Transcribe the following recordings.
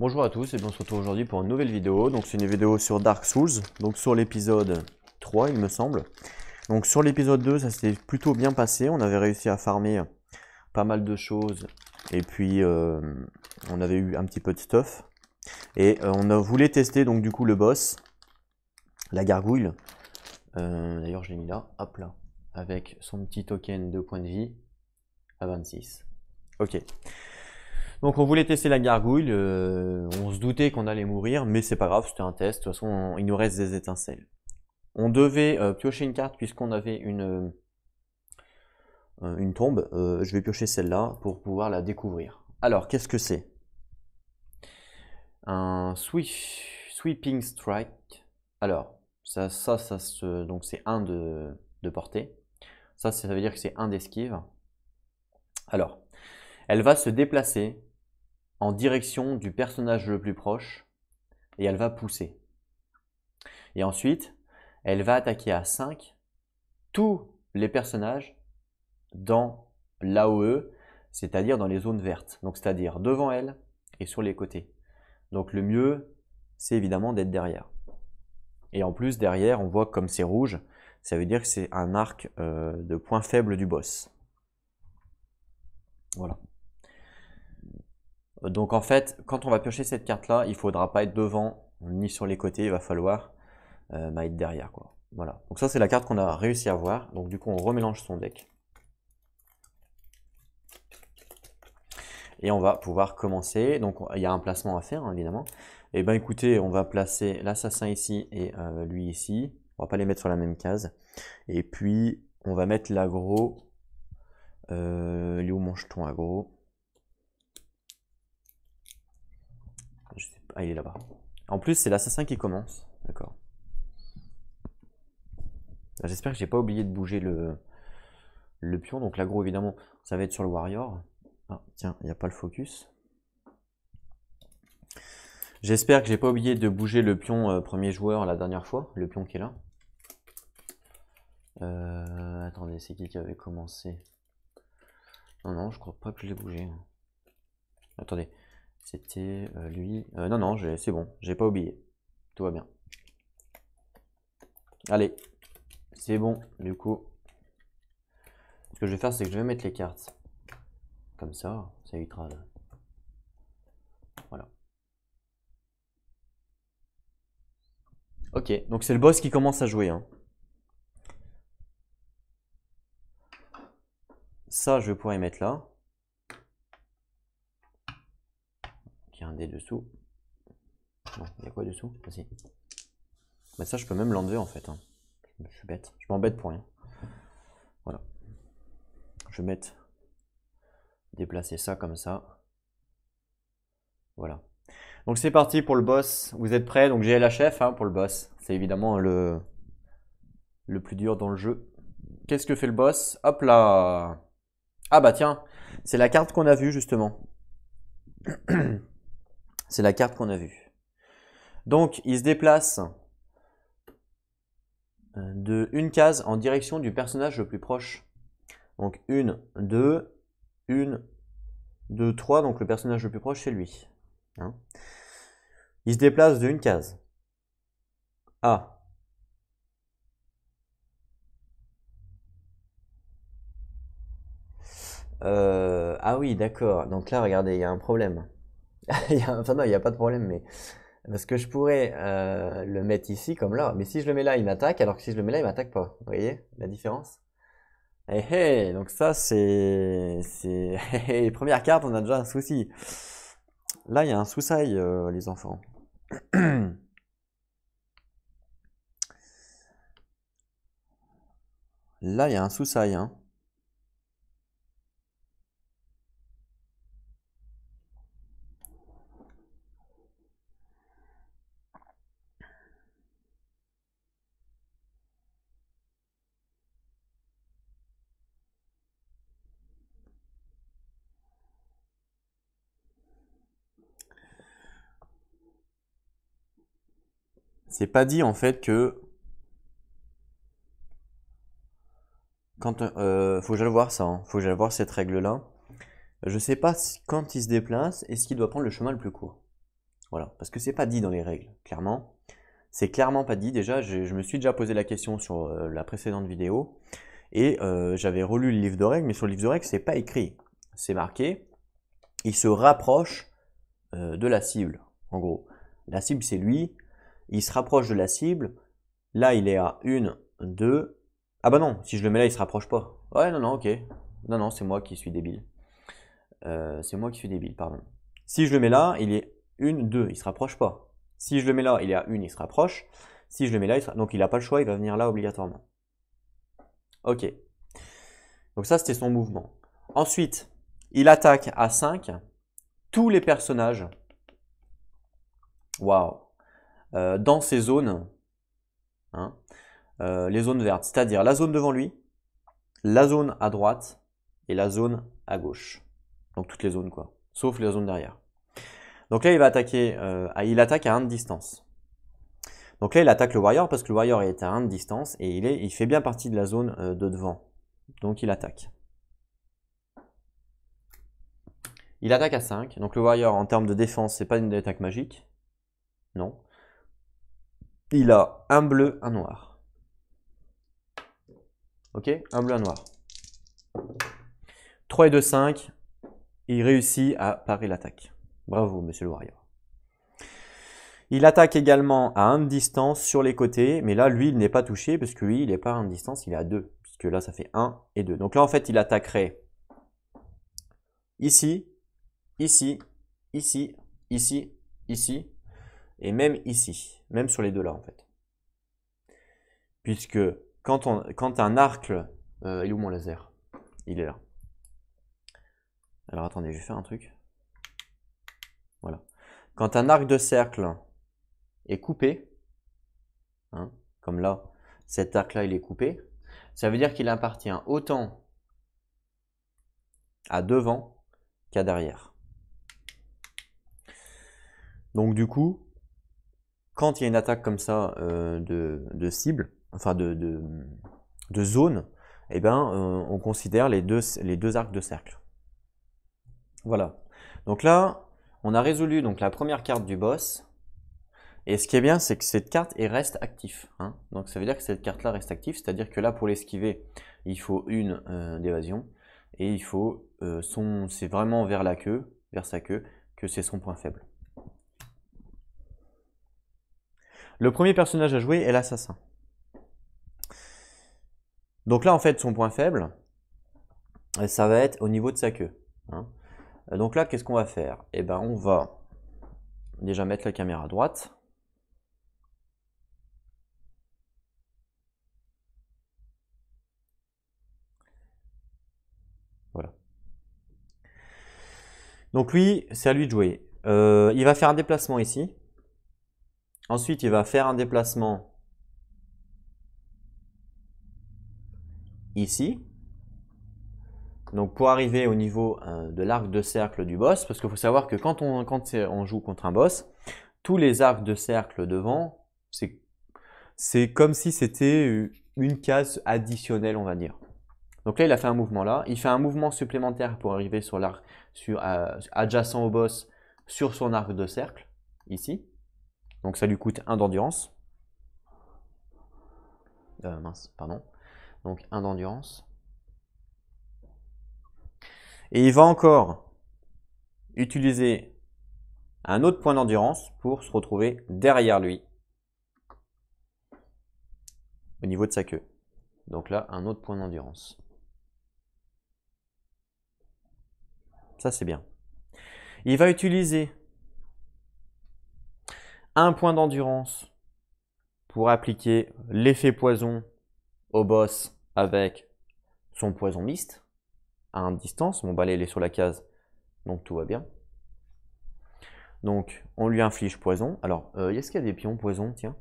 Bonjour à tous et bien on se retrouve aujourd'hui pour une nouvelle vidéo. Donc c'est une vidéo sur Dark Souls, donc sur l'épisode 3 il me semble. Donc sur l'épisode 2 ça s'est plutôt bien passé, on avait réussi à farmer pas mal de choses et puis euh, on avait eu un petit peu de stuff. Et euh, on a voulu tester donc du coup le boss, la gargouille. Euh, d'ailleurs je l'ai mis là, hop là, avec son petit token de points de vie à 26. Ok. Donc on voulait tester la gargouille, euh, on se doutait qu'on allait mourir, mais c'est pas grave, c'était un test, de toute façon il nous reste des étincelles. On devait euh, piocher une carte puisqu'on avait une, euh, une tombe, je vais piocher celle-là pour pouvoir la découvrir. Alors qu'est-ce que c'est Un sweeping strike. Alors, ça, ça, ça se, donc c'est un de, de portée. Ça, ça veut dire que c'est un d'esquive. Alors, elle va se déplacer en direction du personnage le plus proche et elle va pousser. Et ensuite, elle va attaquer à 5 tous les personnages dans l'AOE, c'est-à-dire dans les zones vertes. Donc c'est-à-dire devant elle et sur les côtés. Donc le mieux, c'est évidemment d'être derrière. Et en plus, derrière, on voit comme c'est rouge, ça veut dire que c'est un arc euh, de point faible du boss. Voilà. Donc en fait, quand on va piocher cette carte-là, il ne faudra pas être devant ni sur les côtés, il va falloir euh, bah, être derrière. Voilà. Donc ça, c'est la carte qu'on a réussi à voir. Donc du coup, on remélange son deck. Et on va pouvoir commencer. Donc il y a un placement à faire, hein, évidemment. Et eh ben écoutez, on va placer l'assassin ici et euh, lui ici. On va pas les mettre sur la même case. Et puis, on va mettre l'agro. Euh, lui, où mon jeton agro Ah, il est là-bas. En plus, c'est l'assassin qui commence. D'accord. Ah, j'espère que j'ai pas oublié de bouger le, le pion. Donc l'agro, évidemment, ça va être sur le warrior. Ah, tiens, il n'y a pas le focus. J'espère que j'ai pas oublié de bouger le pion euh, premier joueur la dernière fois. Le pion qui est là. Euh, attendez, c'est qui qui avait commencé Non, non, je crois pas que je l'ai bougé. Attendez, c'était euh, lui. Euh, non, non, c'est bon, j'ai pas oublié. Tout va bien. Allez, c'est bon, du coup. Ce que je vais faire, c'est que je vais mettre les cartes. Comme ça, ça évitera. Voilà. Ok, donc c'est le boss qui commence à jouer. Hein. Ça, je vais pouvoir y mettre là. un dé dessous. il y a quoi dessous vas si. Bah, ça, je peux même l'enlever en fait. Hein. Je suis bête. Je m'embête pour rien. Voilà. Je vais mettre... Déplacer ça comme ça. Voilà. Donc c'est parti pour le boss. Vous êtes prêts Donc j'ai la chef hein, pour le boss. C'est évidemment le... le plus dur dans le jeu. Qu'est-ce que fait le boss Hop là Ah bah tiens, c'est la carte qu'on a vue justement. C'est la carte qu'on a vue. Donc, il se déplace euh, de une case en direction du personnage le plus proche. Donc une, deux, une, deux, trois. donc le personnage le plus proche c'est lui. Hein. il se déplace de une case. Ah ah oui, d'accord. Donc là, regardez, il y a un problème enfin non, il n'y a pas de problème, mais parce que je pourrais euh, le mettre ici comme là, mais si je le mets là, il m'attaque, alors que si je le mets là, il m'attaque pas. Vous voyez la différence Eh hé eh, donc ça c'est c'est eh, eh, première carte, on a déjà un souci. Là, il y a un sous euh, les enfants. là, il y a un sous-sai, Hein. pas dit en fait que quand euh, faut que j'aille voir ça, hein. faut que j'aille voir cette règle là. Je sais pas quand il se déplace et ce qu'il doit prendre le chemin le plus court. Voilà, parce que c'est pas dit dans les règles, clairement. C'est clairement pas dit. Déjà, je, me suis déjà posé la question sur euh, la précédente vidéo et euh, j'avais relu le livre de règles, mais sur le livre de règles, c'est pas écrit. C'est marqué. Il se rapproche de la cible, en gros. La cible, c'est lui il se rapproche de la cible. Là, il est à 1, 2. Ah bah non, si je le mets là, il se rapproche pas. Ouais, non, non, ok. Non, non, c'est moi qui suis débile. Euh, c'est moi qui suis débile, pardon. Si je le mets là, il est 1, 2, il se rapproche pas. Si je le mets là, il est à 1, il se rapproche. Si je le mets là, il se... donc il n'a pas le choix, il va venir là obligatoirement. Ok. Donc ça, c'était son mouvement. Ensuite, il attaque à 5 tous les personnages. Waouh euh, dans ces zones, hein, euh, les zones vertes, c'est-à-dire la zone devant lui, la zone à droite et la zone à gauche. Donc toutes les zones quoi, sauf les zones derrière. Donc là il va attaquer, euh, ah, il attaque à 1 de distance. Donc là il attaque le warrior parce que le warrior est à 1 de distance et il, il fait bien partie de la zone de devant. Donc il attaque. Il attaque à 5. Donc le Warrior, en termes de défense, c'est pas une attaque magique. Non il a un bleu, un noir. Ok Un bleu, un noir. 3 et 2, 5. Il réussit à parer l'attaque. Bravo, monsieur le warrior. Il attaque également à 1 de distance sur les côtés, mais là, lui, il n'est pas touché parce que lui, il n'est pas à 1 de distance, il est à 2, puisque là, ça fait 1 et 2. Donc là, en fait, il attaquerait ici, ici, ici, ici, ici, et même ici même sur les deux là en fait. Puisque quand, on, quand un arc, euh, il est où mon laser Il est là. Alors attendez, je vais faire un truc. Voilà. Quand un arc de cercle est coupé, hein, comme là, cet arc-là, il est coupé, ça veut dire qu'il appartient autant à devant qu'à derrière. Donc du coup, quand il y a une attaque comme ça euh, de, cible, enfin de, zone, eh ben, euh, on considère les deux, arcs de cercle. Voilà. Donc là, on a résolu donc, la première carte du boss. Et ce qui est bien, c'est que cette carte reste active. Hein. Donc ça veut dire que cette carte-là reste active, c'est-à-dire que là, pour l'esquiver, il faut une euh, d'évasion. Et il faut son. C'est vraiment vers la queue, vers sa queue, que c'est son point faible. Le premier personnage à jouer est l'assassin. Donc là, en fait, son point faible, euh, ça va être au niveau de sa queue. Hein. Euh, donc là, qu'est-ce qu'on va faire Eh ben, on va déjà mettre la caméra à droite. Voilà. Donc lui, c'est à lui de jouer. Euh, il va faire un déplacement ici. Ensuite, il va faire un déplacement ici. Donc pour arriver au niveau euh, de l'arc de cercle du boss, parce qu'il faut savoir que quand on, joue contre un boss, tous les arcs de cercle devant, c'est comme si c'était euh, une case additionnelle, on va dire. Donc là, il a fait un mouvement là. Il fait un mouvement supplémentaire pour arriver sur l'arc, sur, euh, adjacent au boss, sur son arc de cercle, ici. Donc ça lui coûte un d'endurance. Euh, mince, pardon. Donc un d'endurance. Et il va encore utiliser un autre point d'endurance pour se retrouver derrière lui au niveau de sa queue. Donc là, un autre point d'endurance. Ça, c'est bien. Il va utiliser un point d'endurance pour appliquer l'effet poison au boss avec son poison mist à distance. Mon balai, est sur la case, donc tout va bien. Donc, on lui inflige poison. Alors, euh, est-ce qu'il y a des pions poison Tiens.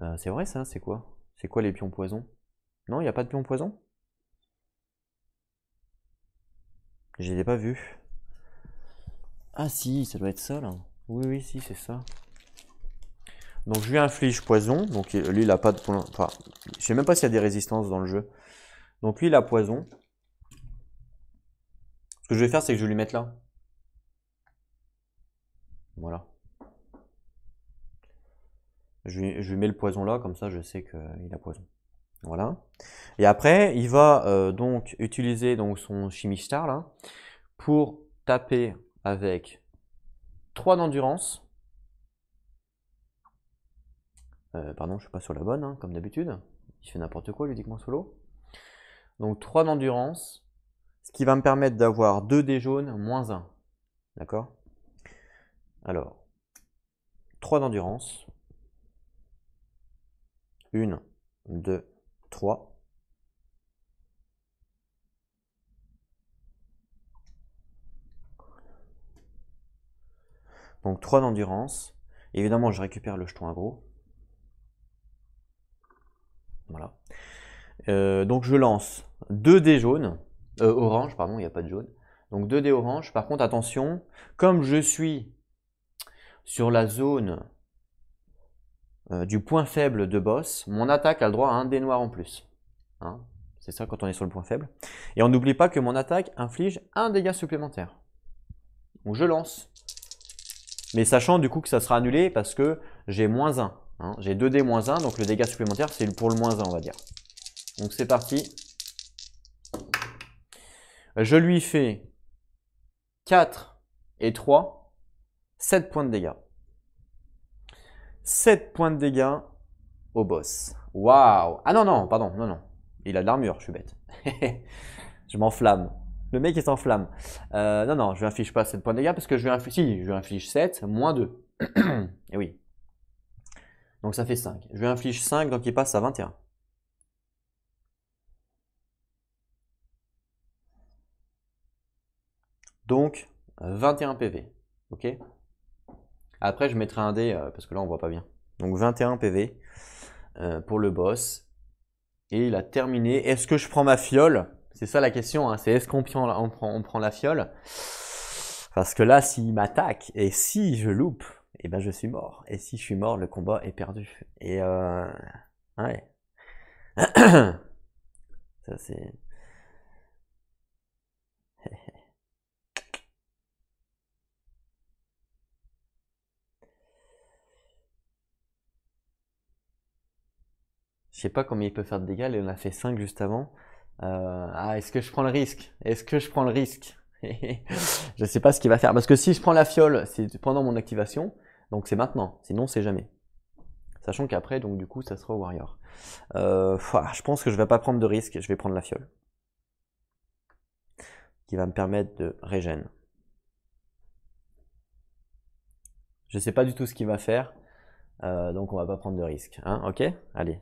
Euh, c'est vrai ça C'est quoi C'est quoi les pions poison Non, il n'y a pas de pions poison Je n'ai pas vu. Ah si, ça doit être ça là. Oui, oui, si, c'est ça. Donc je lui inflige poison. Donc lui, il a pas de... Enfin, je sais même pas s'il y a des résistances dans le jeu. Donc lui, il a poison. Ce que je vais faire, c'est que je vais lui mettre là. Voilà. Je lui, mets le poison là, comme ça je sais qu'il euh, a poison. Voilà. Et après, il va euh, donc utiliser donc, son Chimistar là, pour taper avec 3 d'endurance euh, pardon, je suis pas sur la bonne, hein, comme d'habitude. Il fait n'importe quoi ludiquement solo. Donc 3 d'endurance, ce qui va me permettre d'avoir 2 dés jaunes moins 1. D'accord Alors, 3 d'endurance. 1, 2, 3. Donc 3 d'endurance. Évidemment, je récupère le jeton agro. Voilà. Euh, donc je lance 2 dés jaunes, euh, orange, pardon, il n'y a pas de jaune. Donc 2 dés orange. Par contre, attention, comme je suis sur la zone euh, du point faible de boss, mon attaque a le droit à un dé noir en plus. Hein. C'est ça quand on est sur le point faible. Et on n'oublie pas que mon attaque inflige un dégât supplémentaire. Donc je lance. Mais sachant du coup que ça sera annulé parce que j'ai moins 1. Hein. J'ai 2D-1, donc le dégât supplémentaire, c'est pour le moins 1, on va dire. Donc c'est parti. Je lui fais 4 et 3, 7 points de dégâts. 7 points de dégâts au boss. Waouh Ah non, non, pardon, non, non. Il a de l'armure, je suis bête. je m'enflamme. Le mec est en flamme. Euh, non, non, je lui inflige pas 7 points de dégâts parce que je lui inflige... Si, je lui inflige 7, moins 2. et eh oui, donc ça fait 5. Je lui inflige 5, donc il passe à 21. Donc 21 PV. OK Après, je mettrai un dé euh, parce que là, on voit pas bien. Donc 21 PV euh, pour le boss. Et il a terminé. Est-ce que je prends ma fiole C'est ça la question. Hein. C'est est-ce qu'on prend, on prend la fiole Parce que là, s'il m'attaque et si je loupe, et eh ben je suis mort. Et si je suis mort, le combat est perdu. Et euh, ouais. Ça c'est. Je sais pas combien il peut faire de dégâts, et on a fait 5 juste avant. Euh, ah, est-ce que je prends le risque Est-ce que je prends le risque Je sais pas ce qu'il va faire. Parce que si je prends la fiole, c'est pendant mon activation. Donc c'est maintenant, sinon c'est jamais. Sachant qu'après, donc du coup, ça sera au Warrior. Euh, ah, je pense que je vais pas prendre de risque, je vais prendre la fiole. Qui va me permettre de régène. Je ne sais pas du tout ce qu'il va faire, euh, donc on va pas prendre de risque. Hein, ok Allez.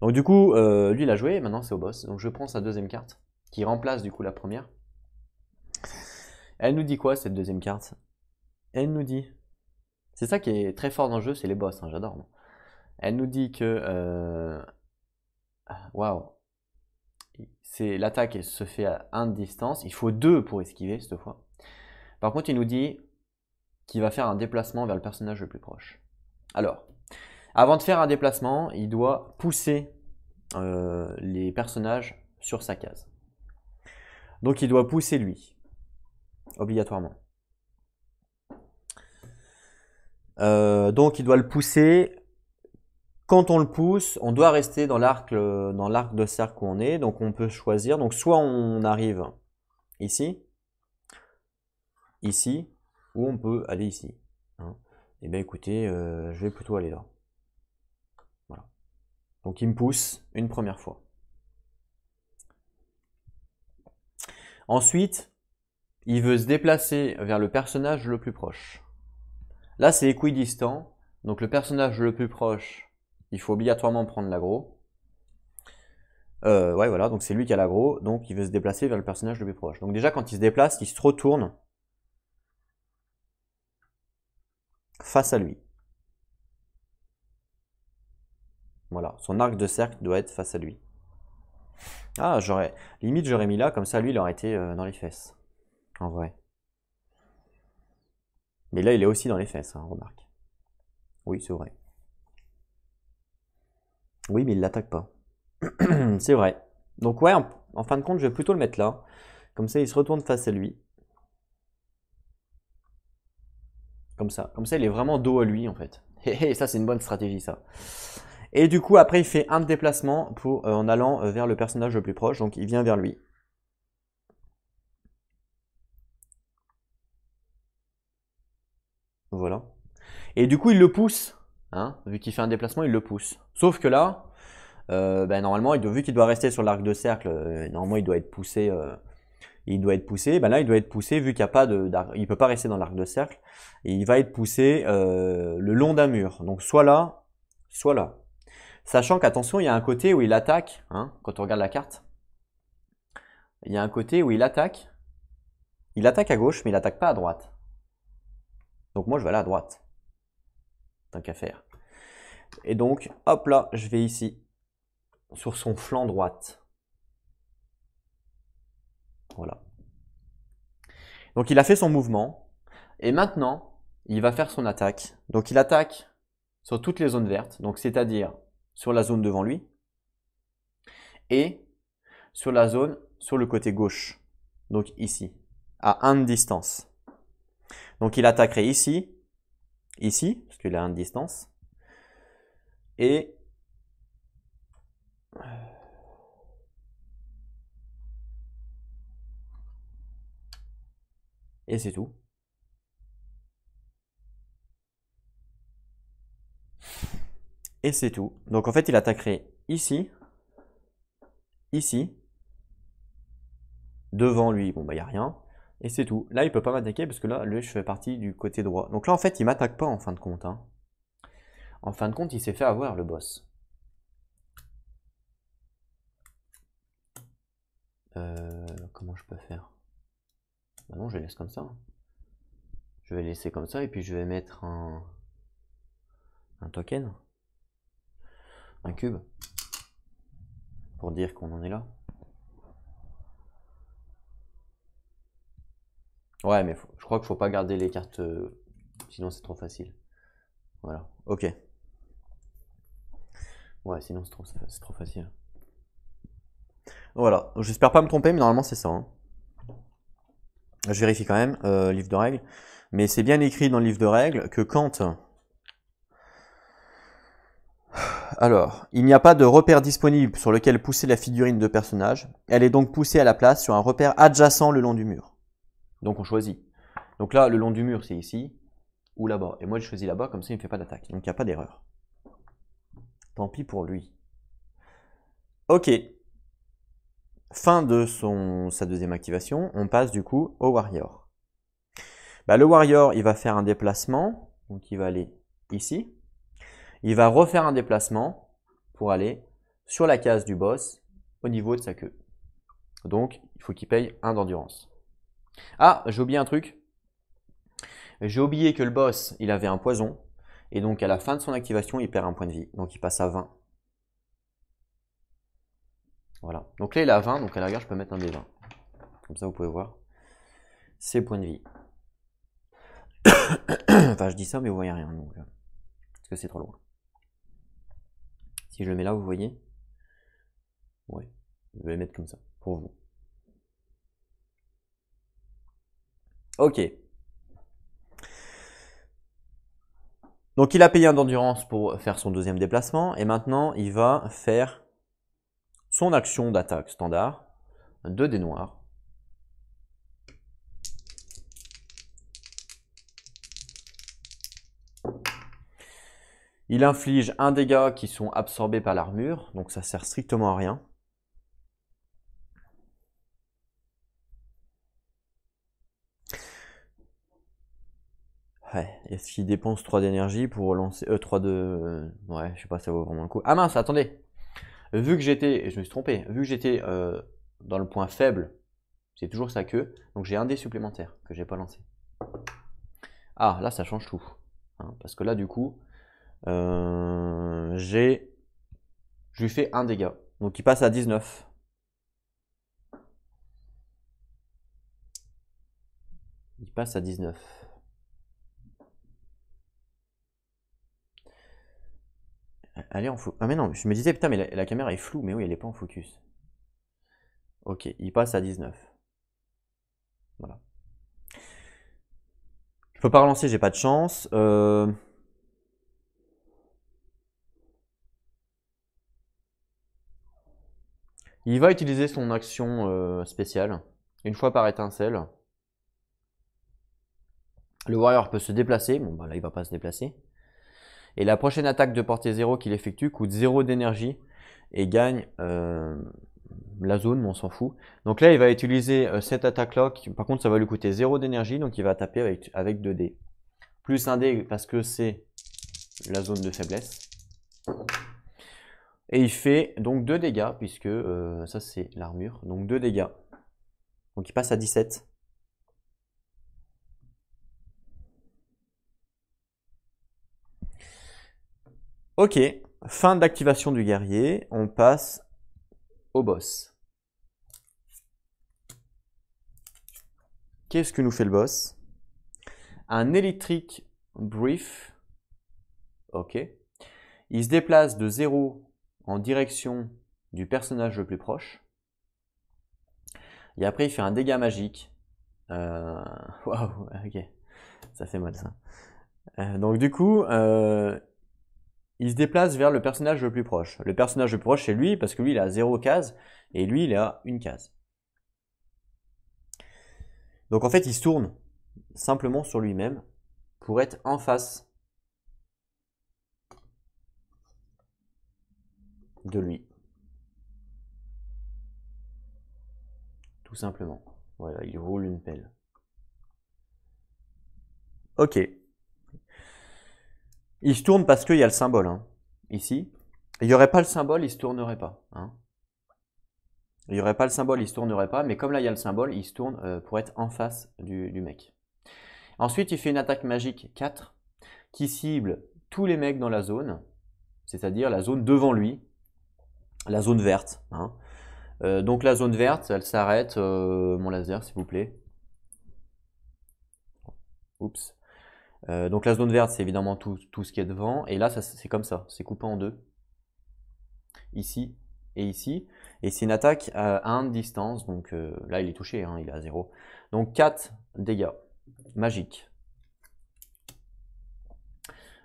Donc du coup, euh, lui il a joué, maintenant c'est au boss. Donc je prends sa deuxième carte, qui remplace du coup la première. Elle nous dit quoi cette deuxième carte Elle nous dit c'est ça qui est très fort dans le jeu, c'est les boss, hein, j'adore. Elle nous dit que. Euh, waouh! C'est l'attaque se fait à 1 de distance. Il faut deux pour esquiver cette fois. Par contre, il nous dit qu'il va faire un déplacement vers le personnage le plus proche. Alors, avant de faire un déplacement, il doit pousser euh, les personnages sur sa case. Donc il doit pousser lui, obligatoirement. Euh, donc il doit le pousser. Quand on le pousse, on doit rester euh, dans l'arc, de cercle où on est. Donc on peut choisir. Donc soit on arrive ici, ici, ou on peut aller ici. Hein. Eh Et bien écoutez, euh, je vais plutôt aller là. Voilà. Donc il me pousse une première fois. Ensuite, il veut se déplacer vers le personnage le plus proche. Là, c'est équidistant. Donc le personnage le plus proche, il faut obligatoirement prendre l'aggro. Euh, ouais, voilà, donc c'est lui qui a l'aggro, donc il veut se déplacer vers le personnage le plus proche. Donc déjà, quand il se déplace, il se retourne face à lui. Voilà, son arc de cercle doit être face à lui. Ah, j'aurais... Limite, j'aurais mis là, comme ça, lui, il aurait été euh, dans les fesses. En vrai. Mais là, il est aussi dans les fesses, hein, remarque. Oui, c'est vrai. Oui, mais il l'attaque pas. c'est vrai. Donc ouais, en, fin de compte, je vais plutôt le mettre là. Comme ça, il se retourne face à lui. Comme ça. Comme ça, il est vraiment dos à lui, en fait. Et ça, c'est une bonne stratégie, ça. Et du coup, après, il fait un déplacement pour, euh, en allant euh, vers le personnage le plus proche. Donc, il vient vers lui. Voilà. Et du coup, il le pousse. Hein. vu qu'il fait un déplacement, il le pousse. Sauf que là, euh, ben, normalement, vu qu'il doit rester sur l'arc de cercle, euh, normalement, il doit être poussé. Euh, il doit être poussé. Ben là, il doit être poussé vu qu'il ne a pas de, il peut pas rester dans l'arc de cercle. il va être poussé le long d'un mur. Donc soit là, soit là. Sachant qu'attention, il y a un côté où il attaque. Hein, quand on regarde la carte, il y a un côté où il attaque. Il attaque à gauche, mais il attaque pas à droite. Donc moi, je vais aller à droite. Tant qu'à faire. Et donc, hop là, je vais ici, sur son flanc droite. Voilà. Donc il a fait son mouvement. Et maintenant, il va faire son attaque. Donc il attaque sur toutes les zones vertes, donc c'est-à-dire sur la zone devant lui et sur la zone sur le côté gauche, donc ici, à 1 de distance. Donc il attaquerait ici, ici, parce qu'il a une distance. Et euh, Et c'est tout. Et c'est tout. Donc en fait, il attaquerait ici, ici, devant lui, bon bah il n'y a rien. Et c'est tout. Là, il peut pas m'attaquer parce que là, le je fais partie du côté droit. Donc là, en fait, il m'attaque pas en fin de compte. Hein. En fin de compte, il s'est fait avoir le boss. Euh, comment je peux faire bah non, je laisse comme ça. Hein. Je vais laisser comme ça et puis je vais mettre un, un token, un cube, pour dire qu'on en est là. Ouais, mais je crois qu'il faut pas garder les cartes, euh, sinon c'est trop facile. Voilà, ok. Ouais, sinon c'est trop, facile. Voilà, j'espère pas me tromper, mais normalement c'est ça. Hein. Je vérifie quand même, euh, livre de règles. Mais c'est bien écrit dans le livre de règles que quand... Alors, il n'y a pas de repère disponible sur lequel pousser la figurine de personnage. Elle est donc poussée à la place sur un repère adjacent le long du mur. Donc on choisit. Donc là, le long du mur, c'est ici ou là-bas. Et moi, je choisis là-bas, comme ça, il ne fait pas d'attaque. Donc il n'y a pas d'erreur. Tant pis pour lui. Ok. Fin de sa deuxième activation. On passe du coup au warrior. Bah, le warrior, il va faire un déplacement. Donc il va aller ici. Il va refaire un déplacement pour aller sur la case du boss au niveau de sa queue. Donc il faut qu'il paye un d'endurance. Ah, j'ai oublié un truc. J'ai oublié que le boss, il avait un poison. Et donc, à la fin de son activation, il perd un point de vie. Donc, il passe à 20. Voilà. Donc là, il est à 20. Donc, à la je peux mettre un des 20. Comme ça, vous pouvez voir. Ses points de vie. enfin, je dis ça, mais vous voyez rien. Donc, euh, parce que c'est trop loin. Si je le mets là, vous voyez Ouais. Je vais le mettre comme ça, pour vous. Ok. Donc il a payé un d'endurance pour faire son deuxième déplacement et maintenant il va faire son action d'attaque standard, 2 dés noirs. Il inflige un dégât qui sont absorbés par l'armure, donc ça sert strictement à rien. est-ce qu'il dépense 3 d'énergie pour lancer. e euh, 3 de. Euh, ouais, je sais pas, ça vaut vraiment le coup. Ah mince, attendez Vu que j'étais. Je me suis trompé. Vu que j'étais euh, dans le point faible, c'est toujours sa queue. Donc j'ai un dé supplémentaire que j'ai pas lancé. Ah, là, ça change tout. Hein, parce que là, du coup, j'ai. Je lui fais un dégât. Donc il passe à 19. Il passe à 19. Allez en focus. Ah mais non, je me disais, putain, mais la, caméra est floue, mais oui, elle est pas en focus. Ok, il passe à 19. Voilà. Je peux pas relancer, j'ai pas de chance. Euh. Il va utiliser son action euh, spéciale, une fois par étincelle. Le warrior peut se déplacer, bon bah là il va pas se déplacer. Et la prochaine attaque de portée 0 qu'il effectue coûte 0 d'énergie et gagne euh, la zone, mais on s'en fout. Donc là, il va utiliser euh, cette attaque-là. Par contre, ça va lui coûter 0 d'énergie, donc il va taper avec, 2 dés. Plus 1 dé parce que c'est la zone de faiblesse. Et il fait donc 2 dégâts, puisque euh, ça c'est l'armure. Donc 2 dégâts. Donc il passe à 17. Ok, fin d'activation du guerrier, on passe au boss. Qu'est-ce que nous fait le boss Un électrique brief. Ok. Il se déplace de 0 en direction du personnage le plus proche. Et après, il fait un dégât magique. Euh, waouh, ok. Ça fait mal ça. Euh, donc du coup, euh, il se déplace vers le personnage le plus proche. Le personnage le plus proche, c'est lui, parce que lui, il a zéro case, et lui, il a une case. Donc en fait, il se tourne simplement sur lui-même pour être en face de lui. Tout simplement. Voilà, il roule une pelle. Ok. Il se tourne parce qu'il y a le symbole, hein. ici. Il n'y aurait pas le symbole, il se tournerait pas. Hein. Il n'y aurait pas le symbole, il se tournerait pas, mais comme là il y a le symbole, il se tourne euh, pour être en face du, mec. Ensuite, il fait une attaque magique 4 qui cible tous les mecs dans la zone, c'est-à-dire la zone devant lui, la zone verte. Hein. Euh, donc la zone verte, elle s'arrête, euh, mon laser s'il vous plaît. Oups. Euh, donc la zone verte, c'est évidemment tout, ce qui est devant. Et là, c'est comme ça, c'est coupé en deux. Ici et ici. Et c'est une attaque à 1 de distance. Donc euh, là, il est touché, hein, il est à 0. Donc 4 dégâts. Magique.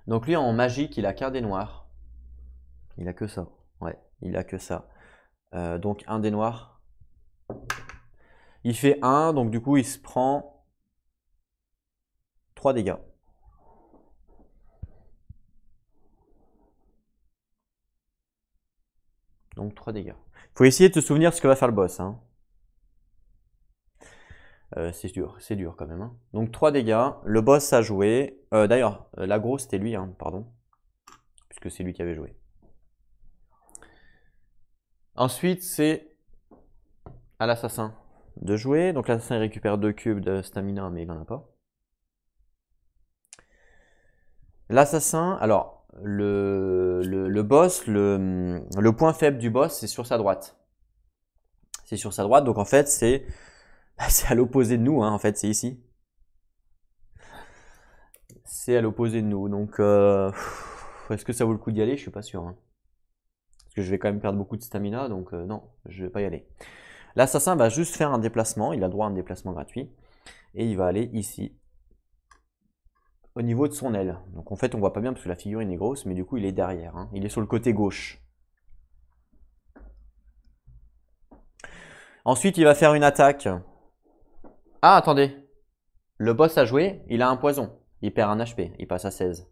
Donc lui, en magique, il a qu'un des noirs. Il a que ça. Ouais, il a que ça. Euh, donc un des noirs. Il fait 1, donc du coup, il se prend 3 dégâts. Donc 3 dégâts. Faut essayer de se souvenir ce que va faire le boss. Hein. Euh, c'est dur, c'est dur quand même. Hein. Donc 3 dégâts, le boss a joué. Euh, d'ailleurs, euh, l'aggro, c'était lui, hein, pardon. Puisque c'est lui qui avait joué. Ensuite, c'est à l'assassin de jouer. Donc l'assassin récupère 2 cubes de stamina, mais il n'en a pas. L'assassin, alors le, boss, le, point faible du boss, c'est sur sa droite. C'est sur sa droite, donc en fait, c'est à l'opposé de nous, hein, en fait, c'est ici. C'est à l'opposé de nous, donc euh, est-ce que ça vaut le coup d'y aller Je suis pas sûr. Hein. Parce que je vais quand même perdre beaucoup de stamina, donc euh, non, je vais pas y aller. L'assassin va juste faire un déplacement, il a droit à un déplacement gratuit, et il va aller ici, au niveau de son aile. Donc en fait, on voit pas bien parce que la figurine est grosse, mais du coup, il est derrière. Hein. Il est sur le côté gauche. Ensuite, il va faire une attaque. Ah, attendez. Le boss a joué, il a un poison. Il perd un HP, il passe à 16.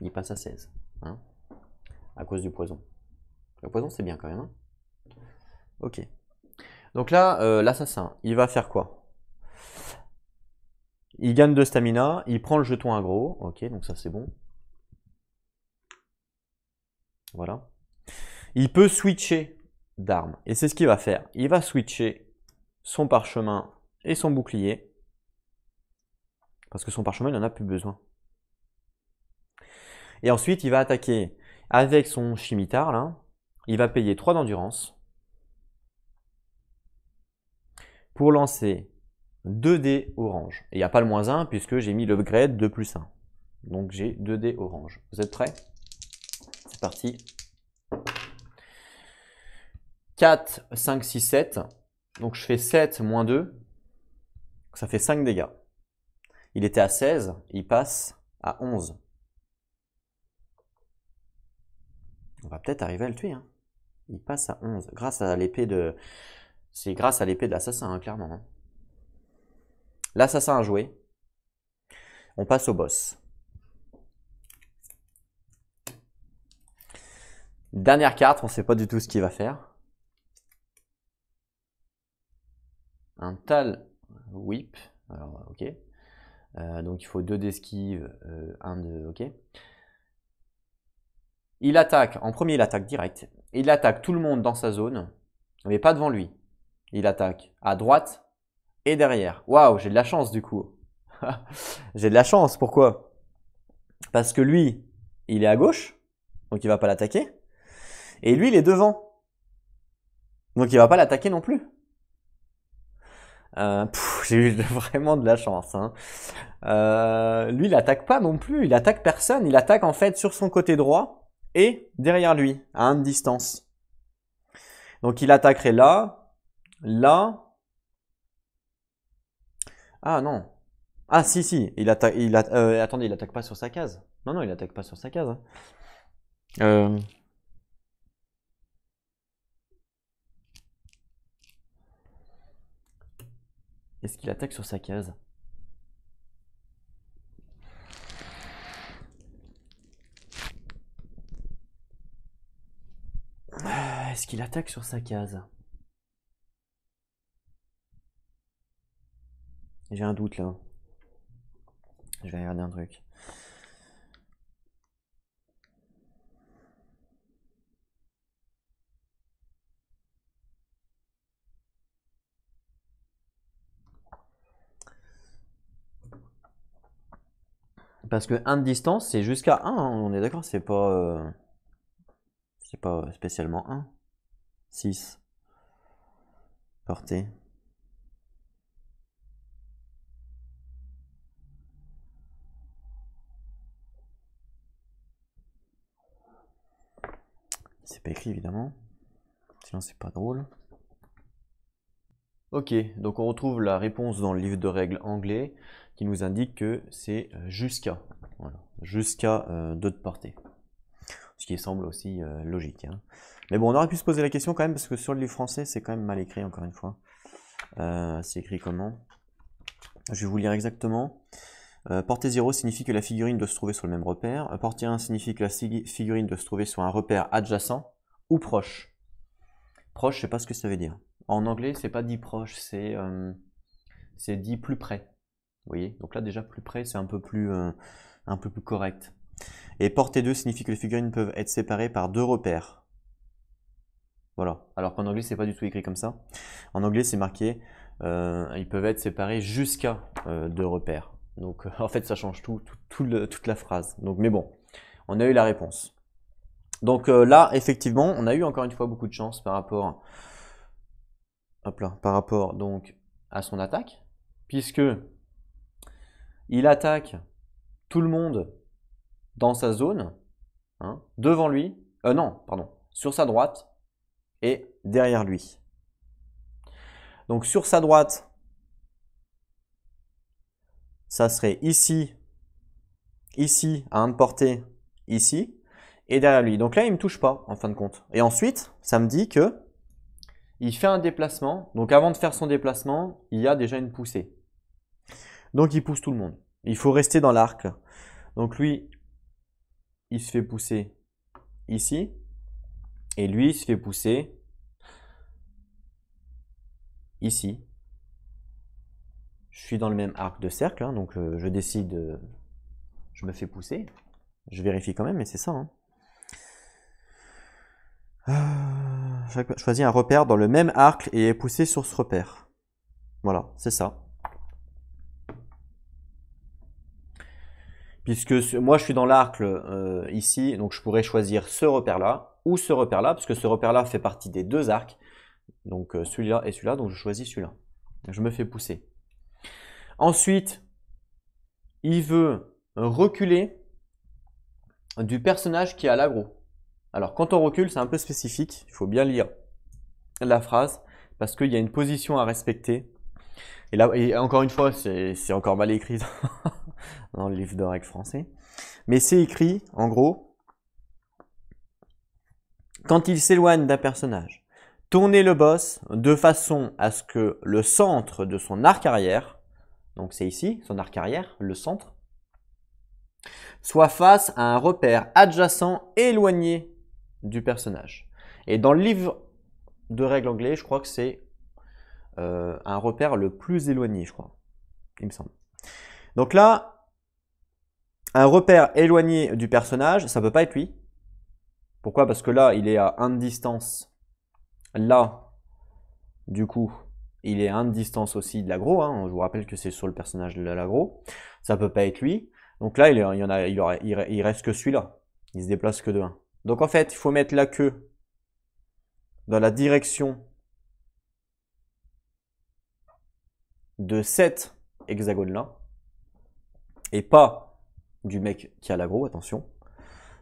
Il passe à 16. Hein, à cause du poison. Le poison, c'est bien quand même. Hein. ok. Donc là, euh, l'assassin, il va faire quoi Il gagne de stamina, il prend le jeton aggro. Ok, donc ça c'est bon. Voilà. Il peut switcher d'armes. Et c'est ce qu'il va faire. Il va switcher son parchemin et son bouclier. Parce que son parchemin, il n'en a plus besoin. Et ensuite, il va attaquer avec son chimitar, là. Il va payer 3 d'endurance. pour lancer 2 dés orange. Et il n'y a pas le moins 1 puisque j'ai mis l'upgrade de plus 1. Donc j'ai 2 dés orange. Vous êtes prêts C'est parti. 4, 5, 6, 7. Donc je fais 7 moins 2. Ça fait 5 dégâts. Il était à 16, il passe à 11. On va peut-être arriver à le tuer. Hein. Il passe à 11 grâce à l'épée de, c'est grâce à l'épée de l'assassin, hein, clairement. Hein. L'assassin a joué. On passe au boss. Dernière carte, on ne sait pas du tout ce qu'il va faire. Un Tal Whip. Alors, ok. Euh, donc il faut deux d'esquive, euh, un de. Ok. Il attaque, en premier il attaque direct. Il attaque tout le monde dans sa zone, mais pas devant lui. Il attaque à droite et derrière. Waouh, j'ai de la chance du coup. j'ai de la chance, pourquoi Parce que lui, il est à gauche, donc il va pas l'attaquer. Et lui, il est devant. Donc il va pas l'attaquer non plus. Euh, j'ai eu vraiment de la chance. Hein. Euh, lui, il attaque pas non plus. Il attaque personne. Il attaque en fait sur son côté droit et derrière lui, à une distance. Donc il attaquerait là, Là. Ah non. Ah si, si. Il attaque, euh, attendez, il attaque pas sur sa case. Non, non, il attaque pas sur sa case. Hein. Euh. Est-ce qu'il attaque sur sa case euh, Est-ce qu'il attaque sur sa case J'ai un doute là. Je vais regarder un truc. Parce que 1 de distance, c'est jusqu'à 1, hein, on est d'accord, c'est pas. Euh, c'est pas spécialement 1. 6. Portée. pas écrit évidemment. Sinon c'est pas drôle. Ok, donc on retrouve la réponse dans le livre de règles anglais qui nous indique que c'est euh, jusqu'à. jusqu'à deux de Ce qui semble aussi euh, logique. Hein. Mais bon, on aurait pu se poser la question quand même, parce que sur le livre français, c'est quand même mal écrit, encore une fois. Euh, c'est écrit comment Je vais vous lire exactement. Euh, portée 0 signifie que la figurine doit se trouver sur le même repère. Euh, portée 1 signifie que la figurine doit se trouver sur un repère adjacent ou proche. Proche, je ne sais pas ce que ça veut dire. En anglais, c'est pas dit proche, c'est euh, dit plus près. Vous voyez Donc là, déjà, plus près, c'est un, peu plus, un peu plus correct. Et portée 2 signifie que les figurines peuvent être séparées par deux repères. Voilà. Alors qu'en anglais, c'est pas du tout écrit comme ça. En anglais, c'est marqué ils peuvent être séparés jusqu'à deux repères. Donc euh, en fait, ça change tout, toute la phrase. Donc, mais bon, on a eu la réponse. Donc euh, là, effectivement, on a eu encore une fois beaucoup de chance par rapport, hop par rapport donc à son attaque, puisque il attaque tout le monde dans sa zone, hein, devant lui, euh, non, pardon, sur sa droite et derrière lui. Donc sur sa droite, ça serait ici, ici, à un ici, et derrière lui. Donc là, il ne me touche pas, en fin de compte. Et ensuite, ça me dit que il fait un déplacement. Donc avant de faire son déplacement, il y a déjà une poussée. Donc il pousse tout le monde. Il faut rester dans l'arc. Donc lui, il se fait pousser ici. Et lui, il se fait pousser ici. Je suis dans le même arc de cercle, hein, donc euh, je décide, euh, je me fais pousser. Je vérifie quand même, mais c'est ça. Hein. Ah, je choisis un repère dans le même arc et est poussé sur ce repère. Voilà, c'est ça. Puisque moi je suis dans l'arc euh, ici, donc je pourrais choisir ce repère-là ou ce repère-là, parce que ce repère-là fait partie des deux arcs. Donc celui-là et celui-là, donc je choisis celui-là. Je me fais pousser. Ensuite, il veut reculer du personnage qui a l'agro. Alors quand on recule, c'est un peu spécifique, il faut bien lire la phrase parce qu'il y a une position à respecter. Et là, encore une fois, c'est encore mal écrit dans, le livre de règles français. Mais c'est écrit, en gros, quand il s'éloigne d'un personnage, tournez le boss de façon à ce que le centre de son arc arrière donc c'est ici, son arc arrière, le centre, soit face à un repère adjacent éloigné du personnage. Et dans le livre de règles anglais, je crois que c'est euh, un repère le plus éloigné, je crois, il me semble. Donc là, un repère éloigné du personnage, ça ne peut pas être lui. Pourquoi Parce que là, il est à une distance. Là, du coup, il est à un de distance aussi de l'agro. Hein. Je vous rappelle que c'est sur le personnage de l'agro. Ça peut pas être lui. Donc là, il, y en a, il, reste que celui-là. Il se déplace que de 1. Donc en fait, il faut mettre la queue dans la direction de cet hexagone-là. Et pas du mec qui a l'agro, attention.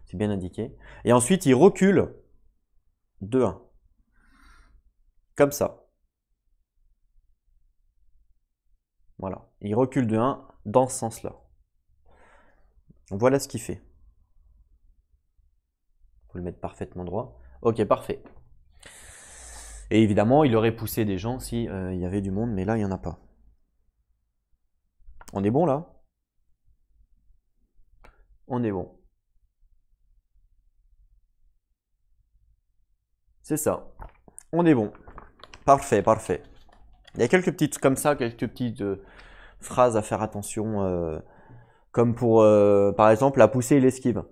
C'est bien indiqué. Et ensuite, il recule de 1. Comme ça. Voilà, il recule de 1 dans ce sens-là. Voilà ce qu'il fait. Il faut le mettre parfaitement droit. Ok, parfait. Et évidemment, il aurait poussé des gens s'il si, euh, y avait du monde, mais là, il n'y en a pas. On est bon là On est bon. C'est ça. On est bon. Parfait, parfait. Il y a quelques petites comme ça, quelques petites euh, phrases à faire attention, euh, comme pour, euh, par exemple, la poussée et l'esquive.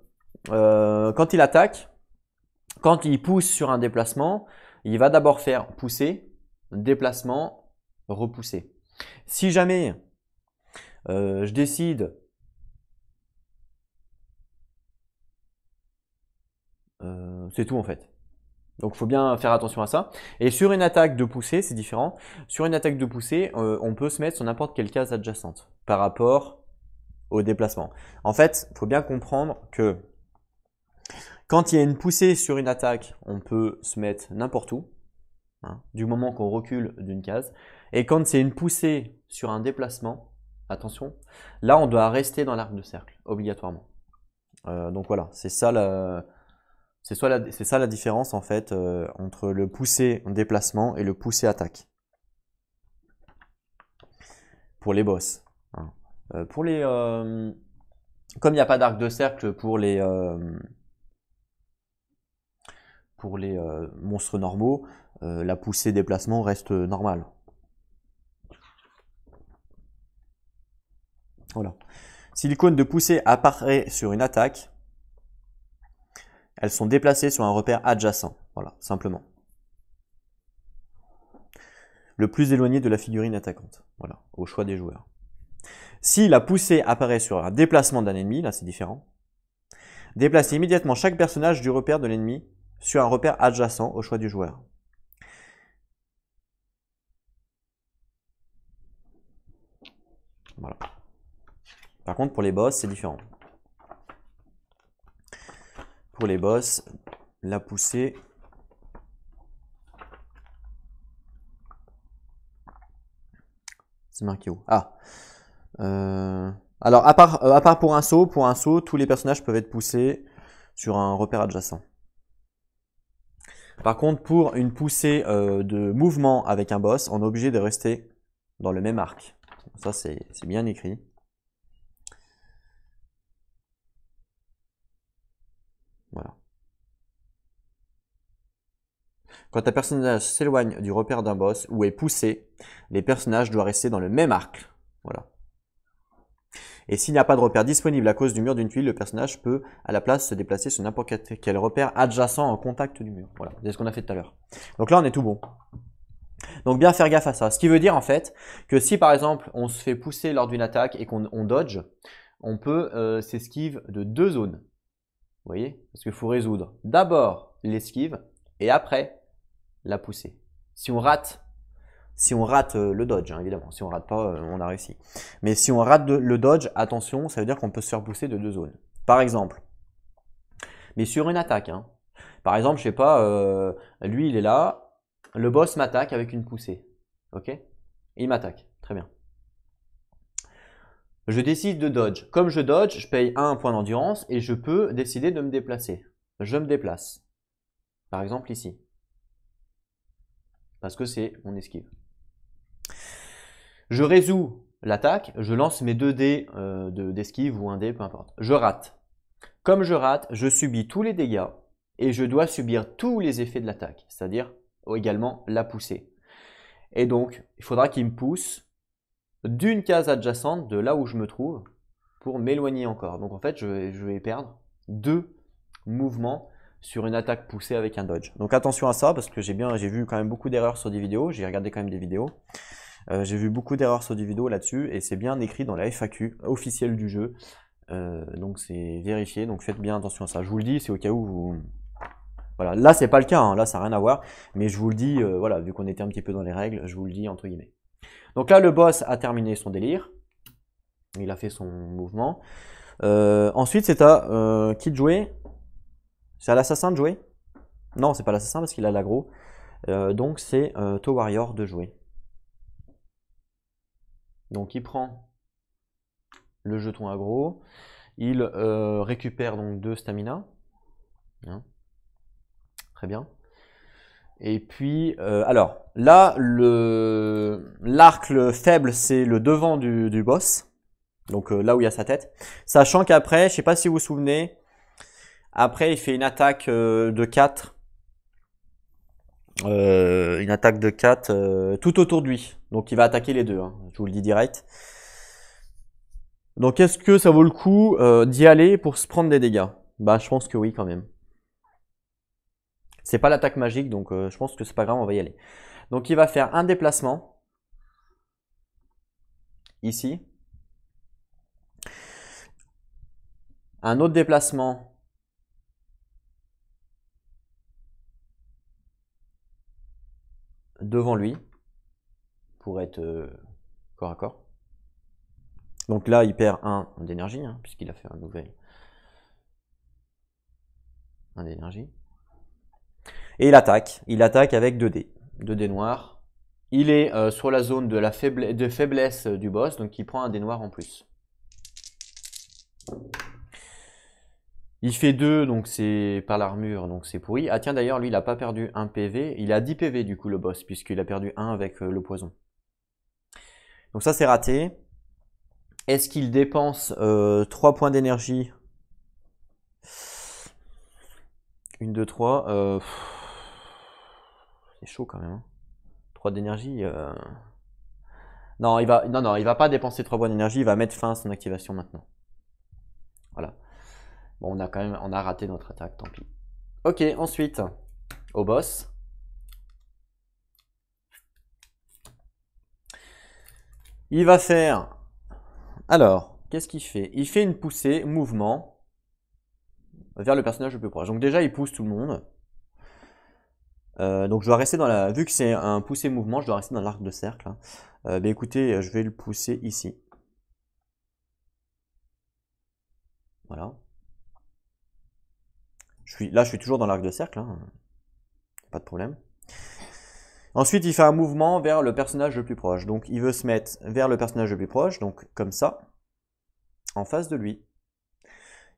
quand il attaque, quand il pousse sur un déplacement, il va d'abord faire pousser, déplacement, repousser. Si jamais je décide c'est tout en fait. Donc il faut bien faire attention à ça. Et sur une attaque de poussée, c'est différent. Sur une attaque de poussée, euh, on peut se mettre sur n'importe quelle case adjacente par rapport au déplacement. En fait, il faut bien comprendre que quand il y a une poussée sur une attaque, on peut se mettre n'importe où, hein, du moment qu'on recule d'une case. Et quand c'est une poussée sur un déplacement, attention, là on doit rester dans l'arc de cercle, obligatoirement. Euh, donc voilà, c'est ça la c'est ça la différence en fait euh, entre le poussé déplacement et le poussé attaque. Pour les boss. Hein. Euh, pour les, euh, comme il n'y a pas d'arc de cercle pour les, pour les monstres normaux, la poussée déplacement reste normale. Voilà. Si l'icône de poussée apparaît sur une attaque, elles sont déplacées sur un repère adjacent. Voilà, simplement. Le plus éloigné de la figurine attaquante. Voilà, au choix des joueurs. Si la poussée apparaît sur un déplacement d'un ennemi, là c'est différent, déplacez immédiatement chaque personnage du repère de l'ennemi sur un repère adjacent au choix du joueur. Voilà. Par contre, pour les boss, c'est différent pour les boss, la poussée. C'est marqué où Ah euh, Alors, à part, euh, à part pour un saut, pour un saut, tous les personnages peuvent être poussés sur un repère adjacent. Par contre, pour une poussée euh, de mouvement avec un boss, on est obligé de rester dans le même arc. Ça, c'est bien écrit. Quand un personnage s'éloigne du repère d'un boss ou est poussé, les personnages doivent rester dans le même arc. Voilà. Et s'il n'y a pas de repère disponible à cause du mur d'une tuile, le personnage peut à la place se déplacer sur n'importe quel repère adjacent en contact du mur. Voilà, c'est ce qu'on a fait tout à l'heure. Donc là, on est tout bon. Donc bien faire gaffe à ça. Ce qui veut dire en fait que si par exemple on se fait pousser lors d'une attaque et qu'on dodge, on peut euh, s'esquive de deux zones. Vous voyez Parce qu'il faut résoudre d'abord l'esquive et après la poussée. Si on rate, si on rate euh, le dodge, hein, évidemment, si on rate pas, euh, on a réussi. Mais si on rate le dodge, attention, ça veut dire qu'on peut se faire de deux zones. Par exemple, mais sur une attaque, hein. par exemple, je sais pas, euh, lui il est là, le boss m'attaque avec une poussée, ok Il m'attaque, très bien. Je décide de dodge. Comme je dodge, je paye un point d'endurance et je peux décider de me déplacer. Je me déplace. Par exemple ici parce que c'est mon esquive. Je résous l'attaque, je lance mes deux dés euh, de d'esquive ou un dé, peu importe. Je rate. Comme je rate, je subis tous les dégâts et je dois subir tous les effets de l'attaque, c'est-à-dire également la poussée. Et donc, il faudra qu'il me pousse d'une case adjacente de là où je me trouve pour m'éloigner encore. Donc en fait, je, je vais perdre deux mouvements sur une attaque poussée avec un dodge. Donc attention à ça parce que j'ai bien, j'ai vu quand même beaucoup d'erreurs sur des vidéos. J'ai regardé quand même des vidéos. Euh, j'ai vu beaucoup d'erreurs sur des vidéos là-dessus et c'est bien écrit dans la FAQ officielle du jeu. Euh, donc c'est vérifié. Donc faites bien attention à ça. Je vous le dis, c'est au cas où vous. Voilà. Là c'est pas le cas. Hein. Là ça n'a rien à voir. Mais je vous le dis, euh, voilà, vu qu'on était un petit peu dans les règles, je vous le dis entre guillemets. Donc là le boss a terminé son délire. Il a fait son mouvement. ensuite c'est à qui de jouer c'est à l'assassin de jouer Non, c'est pas l'assassin parce qu'il a l'aggro. Euh, donc c'est euh, Warrior de jouer. Donc il prend le jeton aggro. Il euh, récupère donc deux stamina. Hein. Très bien. Et puis, euh, alors, là, l'arc faible, c'est le devant du, boss. Donc là où il y a sa tête. Sachant qu'après, je sais pas si vous vous souvenez, après, il fait une attaque euh, de 4. Euh, une attaque de 4 euh, tout autour de lui. Donc il va attaquer les deux, hein. je vous le dis direct. Donc est-ce que ça vaut le coup d'y aller pour se prendre des dégâts Bah je pense que oui quand même. C'est pas l'attaque magique, donc je pense que c'est pas grave, on va y aller. Donc il va faire un déplacement. Ici. Un autre déplacement devant lui pour être euh, corps à corps. Donc là, il perd un d'énergie, hein, puisqu'il a fait un nouvel un d'énergie. Et il attaque. Il attaque avec 2 dés. 2 dés noirs. Il est euh, sur la zone de, la de faiblesse du boss, donc il prend un dé noir en plus. Il fait 2, donc c'est par l'armure, donc c'est pourri. Ah tiens, d'ailleurs, lui, il n'a pas perdu 1 PV. Il a 10 PV, du coup, le boss, puisqu'il a perdu 1 avec euh, le poison. Donc ça, c'est raté. Est-ce qu'il dépense 3 euh, points d'énergie 1, 2, 3. C'est chaud quand même. 3 hein. d'énergie. Euh. Non, il va... non, non, il va pas dépenser 3 points d'énergie. Il va mettre fin à son activation maintenant. Bon, on a quand même on a raté notre attaque, tant pis. Ok, ensuite, au boss. Il va faire... Alors, qu'est-ce qu'il fait Il fait une poussée, mouvement, vers le personnage le plus proche. Donc déjà, il pousse tout le monde. Euh, donc je dois rester dans la... Vu que c'est un poussé mouvement, je dois rester dans l'arc de cercle. Hein. Euh, ben écoutez, je vais le pousser ici. Voilà là, je suis toujours dans l'arc de cercle, hein. pas de problème. Ensuite, il fait un mouvement vers le personnage le plus proche. Donc, il veut se mettre vers le personnage le plus proche, donc comme ça, en face de lui.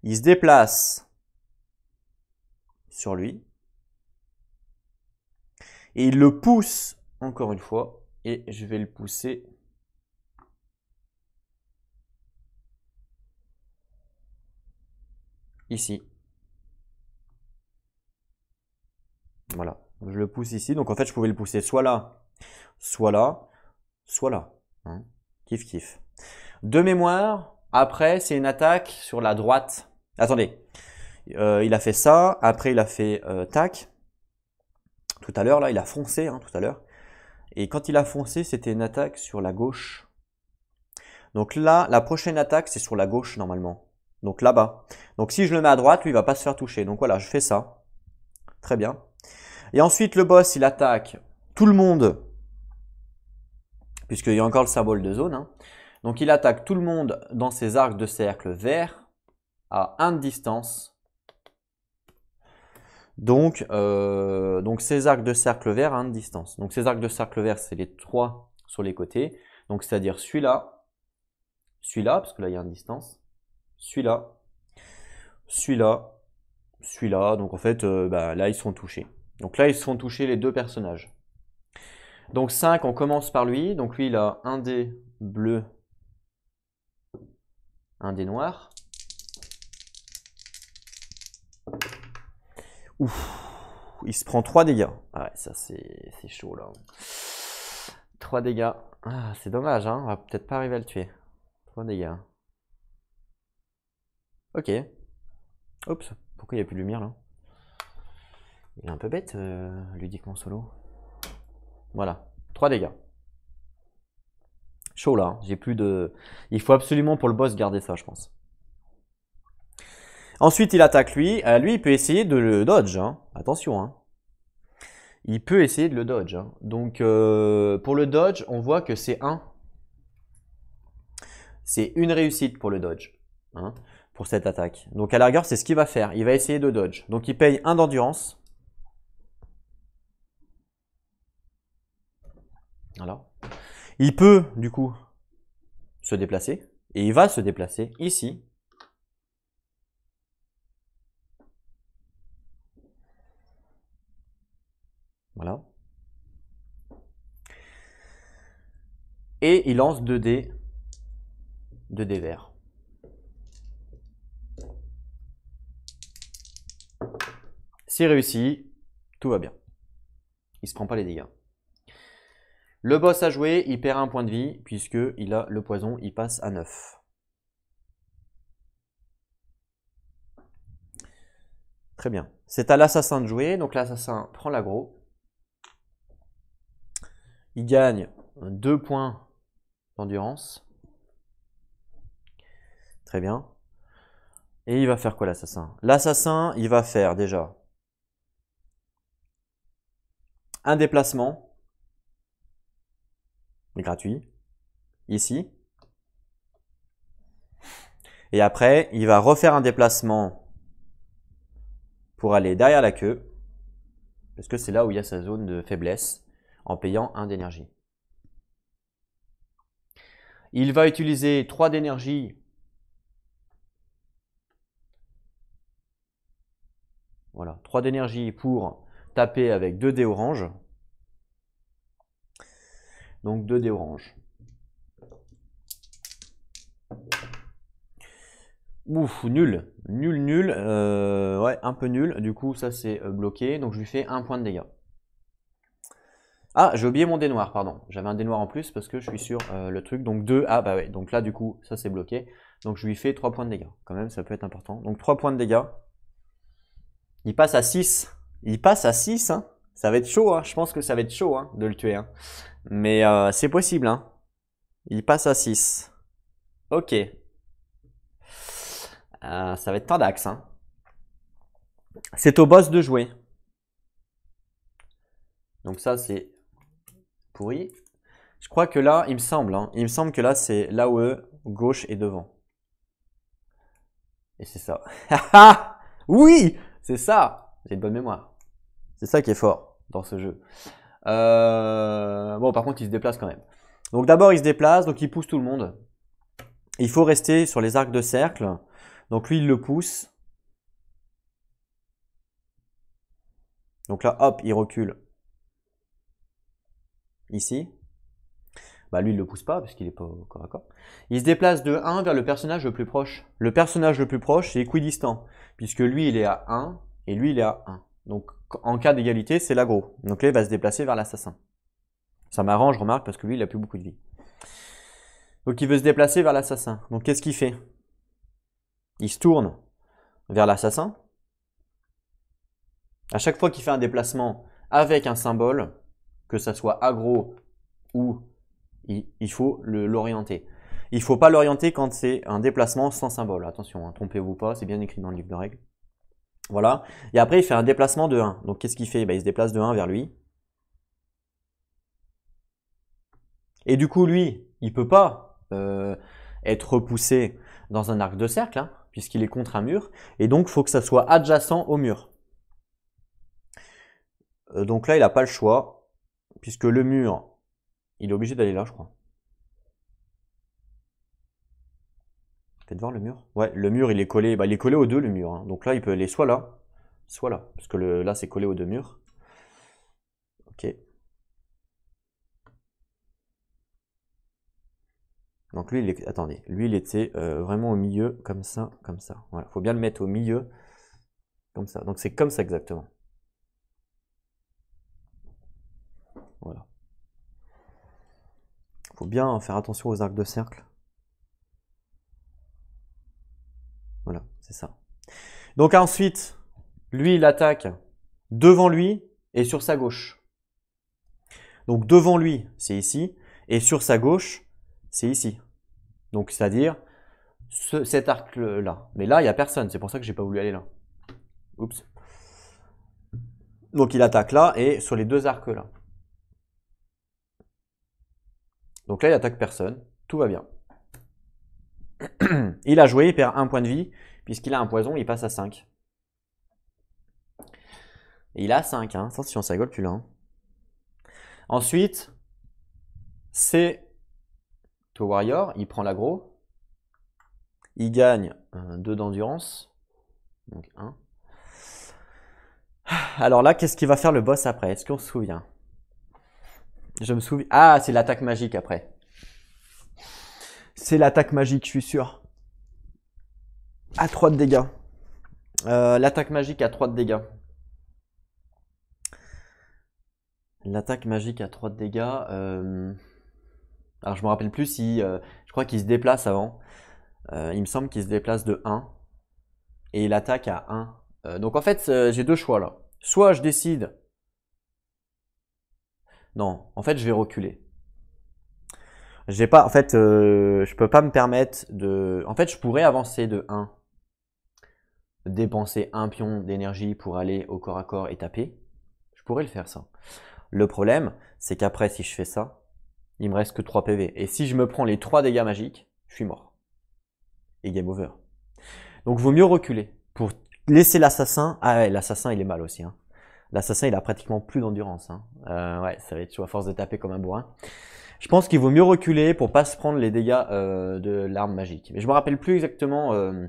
Il se déplace sur lui. Et il le pousse, encore une fois, et je vais le pousser ici. Voilà, je le pousse ici. Donc en fait, je pouvais le pousser soit là, soit là, soit là. Kif hein. kiff, kiff. De mémoire, après, c'est une attaque sur la droite. Attendez, euh, il a fait ça, après il a fait euh, tac. Tout à l'heure, là, il a foncé, hein, tout à l'heure. Et quand il a foncé, c'était une attaque sur la gauche. Donc là, la prochaine attaque, c'est sur la gauche normalement. Donc là-bas. Donc si je le mets à droite, lui, il va pas se faire toucher. Donc voilà, je fais ça. Très bien. Et ensuite, le boss, il attaque tout le monde, puisqu'il y a encore le symbole de zone. Hein. Donc, il attaque tout le monde dans ses arcs de cercle vert à 1 de distance. Donc, euh, donc, ces arcs de cercle vert à 1 de distance. Donc, ces arcs de cercle vert, c'est les trois sur les côtés. Donc, c'est-à-dire celui-là, celui-là, parce que là, il y a une distance, celui-là, celui-là, celui-là. Donc, en fait, euh, bah, là, ils sont touchés. Donc là, ils se font toucher les deux personnages. Donc 5, on commence par lui. Donc lui, il a un dé bleu, un dé noir. Ouf, il se prend 3 dégâts. Ah ouais, ça c'est chaud là. 3 dégâts. Ah, c'est dommage, hein. on va peut-être pas arriver à le tuer. 3 dégâts. Ok. Oups, pourquoi il n'y a plus de lumière là il est un peu bête, euh, ludiquement solo. Voilà, 3 dégâts. Chaud là, hein. j'ai plus de... Il faut absolument pour le boss garder ça, je pense. Ensuite, il attaque lui. Euh, lui, il peut essayer de le dodge. Hein. Attention. Hein. Il peut essayer de le dodge. Donc, euh, pour le dodge, on voit que c'est 1. C'est une réussite pour le dodge. pour cette attaque. Donc, à la c'est ce qu'il va faire. Il va essayer de dodge. Donc, il paye 1 d'endurance. Il peut, du coup, se déplacer. Et il va se déplacer ici. Voilà. Et il lance 2 dés, 2 dés verts. S'il réussit, tout va bien. Il se prend pas les dégâts. Le boss a joué, il perd un point de vie, puisque il a le poison, il passe à 9. Très bien. C'est à l'assassin de jouer, donc l'assassin prend l'aggro. Il gagne 2 points d'endurance. Très bien. Et il va faire quoi l'assassin L'assassin, il va faire déjà un déplacement gratuit. Ici. Et après, il va refaire un déplacement pour aller derrière la queue, parce que c'est là où il y a sa zone de faiblesse, en payant 1 d'énergie. Il va utiliser 3 d'énergie Voilà, 3 d'énergie pour taper avec 2 dés orange. Donc 2 dés orange. Ouf, nul. Nul, nul. Euh, ouais, un peu nul. Du coup, ça c'est euh, bloqué. Donc je lui fais un point de dégâts. Ah, j'ai oublié mon dé noir, pardon. J'avais un dé noir en plus parce que je suis sur euh, le truc. Donc 2. Ah bah ouais, donc là du coup, ça c'est bloqué. Donc je lui fais 3 points de dégâts. Quand même, ça peut être important. Donc 3 points de dégâts. Il passe à 6. Il passe à 6, hein. Ça va être chaud, hein. Je pense que ça va être chaud hein, de le tuer. Hein. Mais euh, c'est possible, hein. Il passe à 6. Ok. Euh, ça va être Tandax. Hein. C'est au boss de jouer. Donc ça, c'est pourri. Je crois que là, il me semble, hein. il me semble que là, c'est là où gauche et devant. Et c'est ça. oui, c'est ça. J'ai une bonne mémoire. C'est ça qui est fort dans ce jeu. Euh, bon, par contre, il se déplace quand même. Donc d'abord, il se déplace, donc il pousse tout le monde. Il faut rester sur les arcs de cercle. Donc lui, il le pousse. Donc là, hop, il recule. Ici. Bah lui, il ne le pousse pas parce qu'il est pas corps à Il se déplace de 1 vers le personnage le plus proche. Le personnage le plus proche, c'est équidistant. Puisque lui, il est à 1 et lui, il est à 1. Donc en cas d'égalité, c'est l'agro. Donc là, il va se déplacer vers l'assassin. Ça m'arrange, remarque, parce que lui, il a plus beaucoup de vie. Donc il veut se déplacer vers l'assassin. Donc qu'est-ce qu'il fait Il se tourne vers l'assassin. À chaque fois qu'il fait un déplacement avec un symbole, que ça soit agro ou il, faut l'orienter. Il ne faut pas l'orienter quand c'est un déplacement sans symbole. Attention, hein, trompez-vous pas, c'est bien écrit dans le livre de règles. Voilà. Et après, il fait un déplacement de 1. Donc, qu'est-ce qu'il fait ben, Il se déplace de 1 vers lui. Et du coup, lui, il peut pas euh, être repoussé dans un arc de cercle, hein, puisqu'il est contre un mur. Et donc, il faut que ça soit adjacent au mur. Euh, donc là, il n'a pas le choix, puisque le mur, il est obligé d'aller là, je crois. de voir le mur Ouais, le mur, il est collé. Bah, il est collé aux deux, le mur. Hein. Donc là, il peut aller soit là, soit là. Parce que le, là, c'est collé aux deux murs. Ok. Donc lui, il est... attendez, lui, il était euh, vraiment au milieu, comme ça, comme ça. Voilà, faut bien le mettre au milieu, comme ça. Donc c'est comme ça exactement. Voilà. Faut bien faire attention aux arcs de cercle. Voilà, c'est ça. Donc ensuite, lui, il attaque devant lui et sur sa gauche. Donc devant lui, c'est ici, et sur sa gauche, c'est ici. Donc c'est-à-dire cet arc-là. Mais là, il n'y a personne, c'est pour ça que j'ai pas voulu aller là. Oups. Donc il attaque là et sur les deux arcs là. Donc là, il attaque personne, tout va bien. il a joué, il perd un point de vie. Puisqu'il a un poison, il passe à 5. il a 5, hein. attention, ça rigole plus là. Ensuite, c'est To Warrior, il prend l'aggro. Il gagne 2 euh, d'endurance. Donc 1. Alors là, qu'est-ce qu'il va faire le boss après Est-ce qu'on se souvient Je me souviens. Ah, c'est l'attaque magique après. C'est l'attaque magique, je suis sûr. À 3 euh, de dégâts. l'attaque magique à 3 de dégâts. L'attaque magique à 3 de dégâts. Alors je me rappelle plus si... Euh, je crois qu'il se déplace avant. Euh, il me semble qu'il se déplace de 1. Et il attaque à 1. donc en fait j'ai deux choix là. Soit je décide... Non, en fait je vais reculer. J'ai pas, en fait, euh, je peux pas me permettre de. En fait, je pourrais avancer de 1, dépenser un pion d'énergie pour aller au corps à corps et taper. Je pourrais le faire ça. Le problème, c'est qu'après, si je fais ça, il me reste que 3 PV. Et si je me prends les 3 dégâts magiques, je suis mort. Et game over. Donc, vaut mieux reculer pour laisser l'assassin. Ah ouais, l'assassin, il est mal aussi. Hein. L'assassin, il a pratiquement plus d'endurance. Hein. Euh, ouais, ça va être à force de taper comme un bourrin. Je pense qu'il vaut mieux reculer pour pas se prendre les dégâts euh, de l'arme magique. Mais je me rappelle plus exactement euh,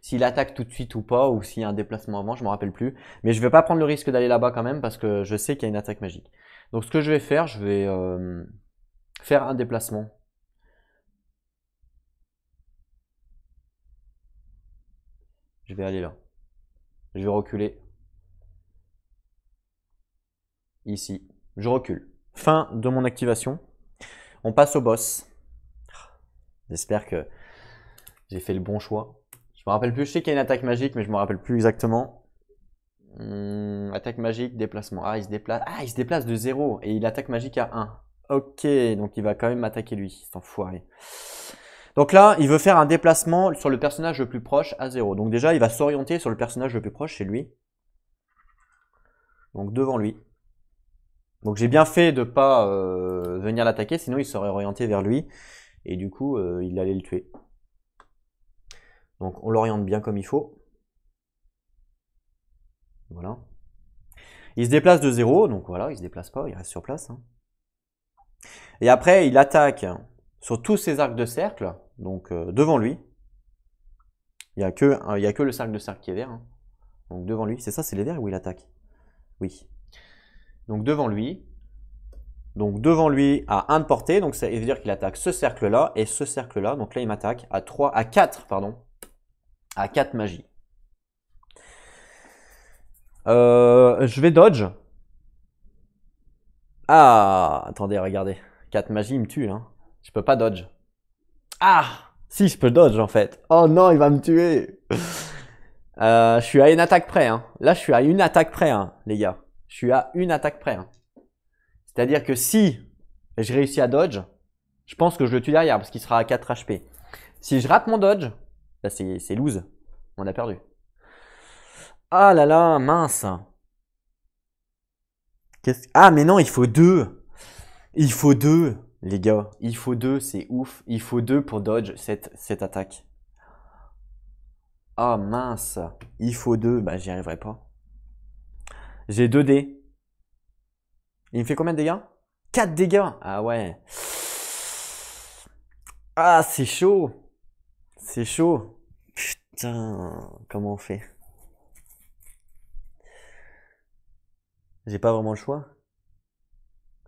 s'il attaque tout de suite ou pas, ou s'il y a un déplacement avant, je me rappelle plus. Mais je vais pas prendre le risque d'aller là-bas quand même parce que je sais qu'il y a une attaque magique. Donc ce que je vais faire, je vais euh, faire un déplacement. Je vais aller là. Je vais reculer. Ici. Je recule. Fin de mon activation. On passe au boss. J'espère que j'ai fait le bon choix. Je me rappelle plus, je sais qu'il y a une attaque magique, mais je me rappelle plus exactement. Hmm, attaque magique, déplacement. Ah, il se déplace. Ah, il se déplace de 0 et il attaque magique à 1. Ok, donc il va quand même attaquer lui, cet enfoiré. Donc là, il veut faire un déplacement sur le personnage le plus proche à 0. Donc déjà, il va s'orienter sur le personnage le plus proche chez lui. Donc devant lui. Donc j'ai bien fait de pas euh, venir l'attaquer, sinon il serait orienté vers lui et du coup euh, il allait le tuer. Donc on l'oriente bien comme il faut. Voilà. Il se déplace de zéro, donc voilà, il se déplace pas, il reste sur place. Hein. Et après, il attaque sur tous ses arcs de cercle, donc euh, devant lui. Il n'y a, que, a que le cercle de cercle qui est vert. Hein. Donc devant lui, c'est ça, c'est les verts où il attaque. Oui, donc devant lui. Donc devant lui à 1 de portée, donc ça veut dire qu'il attaque ce cercle-là et ce cercle-là. Donc là, il m'attaque à 3, à 4, pardon, à 4 magies. Euh, je vais dodge. Ah, attendez, regardez. 4 magies, il me tue. Hein. Je peux pas dodge. Ah, si, je peux dodge en fait. Oh non, il va me tuer. Euh, je suis à une attaque près. Hein. Là, je suis à une attaque près, hein, les gars je suis à une attaque près. Hein. C'est-à-dire que si je réussis à dodge, je pense que je le tue derrière parce qu'il sera à 4 HP. Si je rate mon dodge, là bah, c'est lose. On a perdu. Ah là là, mince. Ah mais non, il faut deux. Il faut deux, les gars. Il faut deux, c'est ouf. Il faut deux pour dodge cette, cette attaque. Ah mince. Il faut deux, bah j'y arriverai pas. J'ai 2 dés. Il me fait combien de dégâts 4 dégâts Ah ouais. Ah, c'est chaud. C'est chaud. Putain, comment on fait J'ai pas vraiment le choix.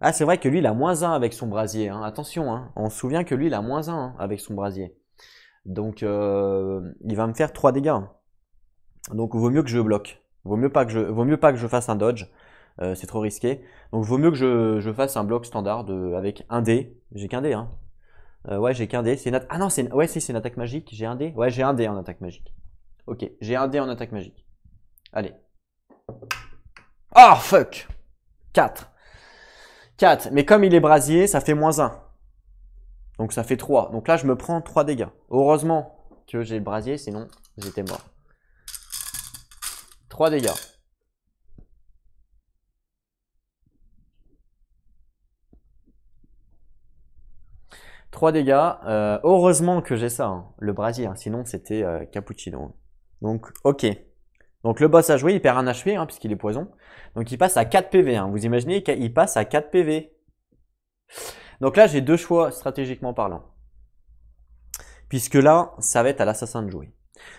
Ah, c'est vrai que lui, il a moins 1 avec son brasier. Hein. Attention, hein. on se souvient que lui, il a moins 1 avec son brasier. Donc, euh, il va me faire 3 dégâts. Donc, il vaut mieux que je bloque. Vaut mieux pas que je, vaut mieux pas que je fasse un dodge. Euh, c'est trop risqué. Donc vaut mieux que je, je fasse un bloc standard de, avec un dé. J'ai qu'un dé, hein. Euh, ouais, j'ai qu'un dé. C'est Ah non, c'est ouais, si, c'est une attaque magique. J'ai un dé. Ouais, j'ai un dé en attaque magique. Ok, j'ai un dé en attaque magique. Allez. Oh fuck 4. 4. Mais comme il est brasier, ça fait moins 1. Donc ça fait 3. Donc là, je me prends 3 dégâts. Heureusement que j'ai le brasier, sinon j'étais mort. 3 dégâts. 3 dégâts. Euh, heureusement que j'ai ça, hein, le brasier. Hein, sinon, c'était euh, cappuccino. Donc, ok. Donc, le boss a joué. Il perd un HP hein, puisqu'il est poison. Donc, il passe à 4 PV. Vous imaginez qu'il passe à 4 PV. Donc là, j'ai deux choix stratégiquement parlant. Puisque là, ça va être à l'assassin de jouer.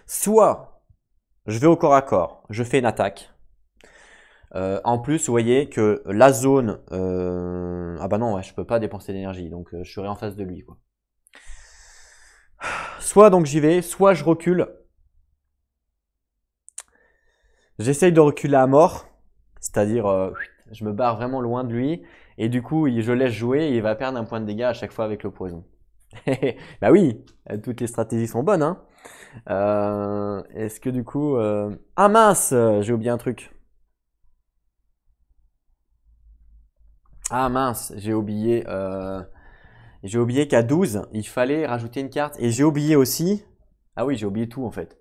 Soit je vais au corps à corps, je fais une attaque. Euh, en plus, vous voyez que la zone... Euh, ah bah non, ouais, je peux pas dépenser d'énergie, donc euh, je serai en face de lui. Quoi. Soit donc j'y vais, soit je recule. J'essaye de reculer à mort, c'est-à-dire je me barre vraiment loin de lui, et du coup je laisse jouer et il va perdre un point de dégâts à chaque fois avec le poison. bah oui, toutes les stratégies sont bonnes, hein euh, est-ce que du coup... Euh, ah mince euh, J'ai oublié un truc. Ah mince, j'ai oublié... J'ai oublié qu'à 12, il fallait rajouter une carte. Et j'ai oublié aussi... Ah oui, j'ai oublié tout en fait.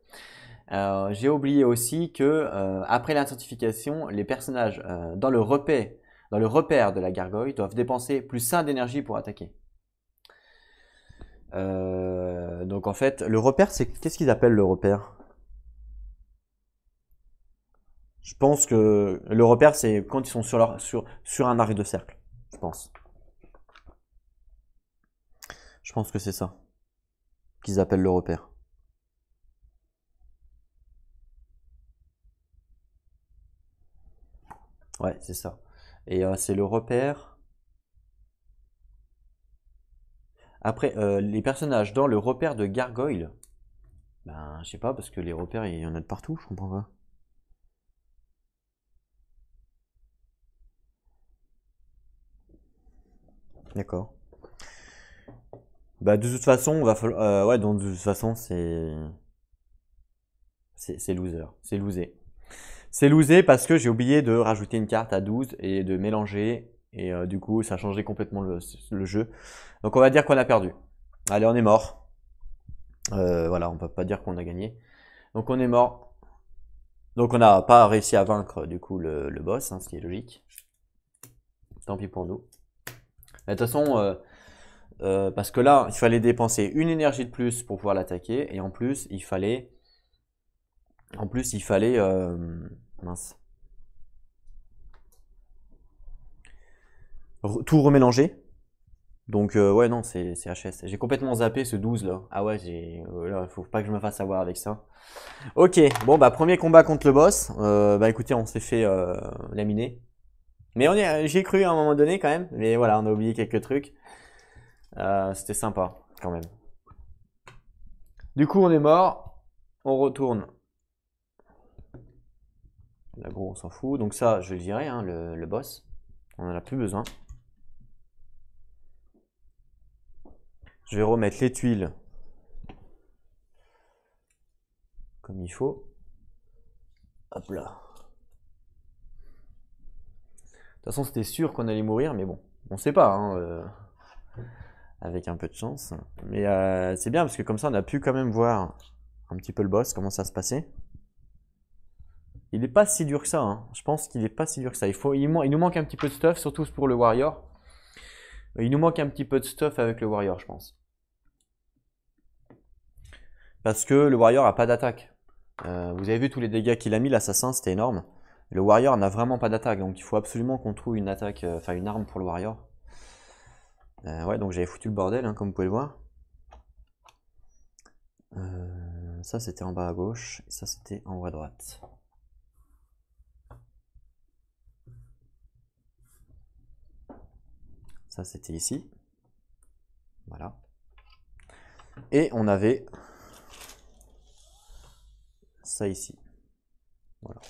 j'ai oublié aussi que après l'identification, les personnages dans le repère, dans le repère de la gargoyle doivent dépenser plus 1 d'énergie pour attaquer. Euh, donc en fait, le repère, c'est qu'est-ce qu'ils appellent le repère Je pense que le repère, c'est quand ils sont sur, leur, sur, sur un arc de cercle, je pense. Je pense que c'est ça qu'ils appellent le repère. Ouais, c'est ça. Et euh, c'est le repère. Après, euh, les personnages dans le repère de Gargoyle. Ben, je sais pas, parce que les repères, il y en a de partout, je comprends pas. D'accord. Bah, de toute façon, on va euh, ouais, donc de toute façon, c'est. C'est loser. C'est loser C'est losé parce que j'ai oublié de rajouter une carte à 12 et de mélanger et euh, du coup, ça a changé complètement le, jeu. Donc on va dire qu'on a perdu. Allez, on est mort. Euh, voilà, on peut pas dire qu'on a gagné. Donc on est mort. Donc on n'a pas réussi à vaincre du coup le, boss, hein, ce qui est logique. Tant pis pour nous. de toute façon, euh, parce que là, il fallait dépenser une énergie de plus pour pouvoir l'attaquer, et en plus, il fallait, en plus, il fallait, mince, tout remélanger. Donc euh, ouais non c'est HS. J'ai complètement zappé ce 12 là. Ah ouais il euh, ne faut pas que je me fasse avoir avec ça. Ok bon bah premier combat contre le boss. Euh, bah écoutez on s'est fait laminer. Mais on est j'ai cru à un moment donné quand même. Mais voilà on a oublié quelques trucs. C'était sympa quand même. Du coup on est mort. On retourne. Là gros on s'en fout. Donc ça je le dirai hein, le, boss. On n'en a plus besoin. Je vais remettre les tuiles comme il faut. Hop là. De toute façon, c'était sûr qu'on allait mourir, mais bon, on ne sait pas. Hein, euh, avec un peu de chance. Mais euh, c'est bien parce que comme ça, on a pu quand même voir un petit peu le boss, comment ça se passait. Il n'est pas si dur que ça. Hein. Je pense qu'il n'est pas si dur que ça. il, nous manque un petit peu de stuff, surtout pour le Warrior. Il nous manque un petit peu de stuff avec le Warrior, je pense. Parce que le Warrior n'a pas d'attaque. Euh, vous avez vu tous les dégâts qu'il a mis, l'assassin, c'était énorme. Le Warrior n'a vraiment pas d'attaque, donc il faut absolument qu'on trouve une attaque, euh, enfin une arme pour le Warrior. Euh, ouais, donc j'avais foutu le bordel, hein, comme vous pouvez le voir. ça, c'était en bas à gauche, et ça, c'était en haut à droite. Ça, c'était ici. Voilà. Et on avait ça ici. Voilà.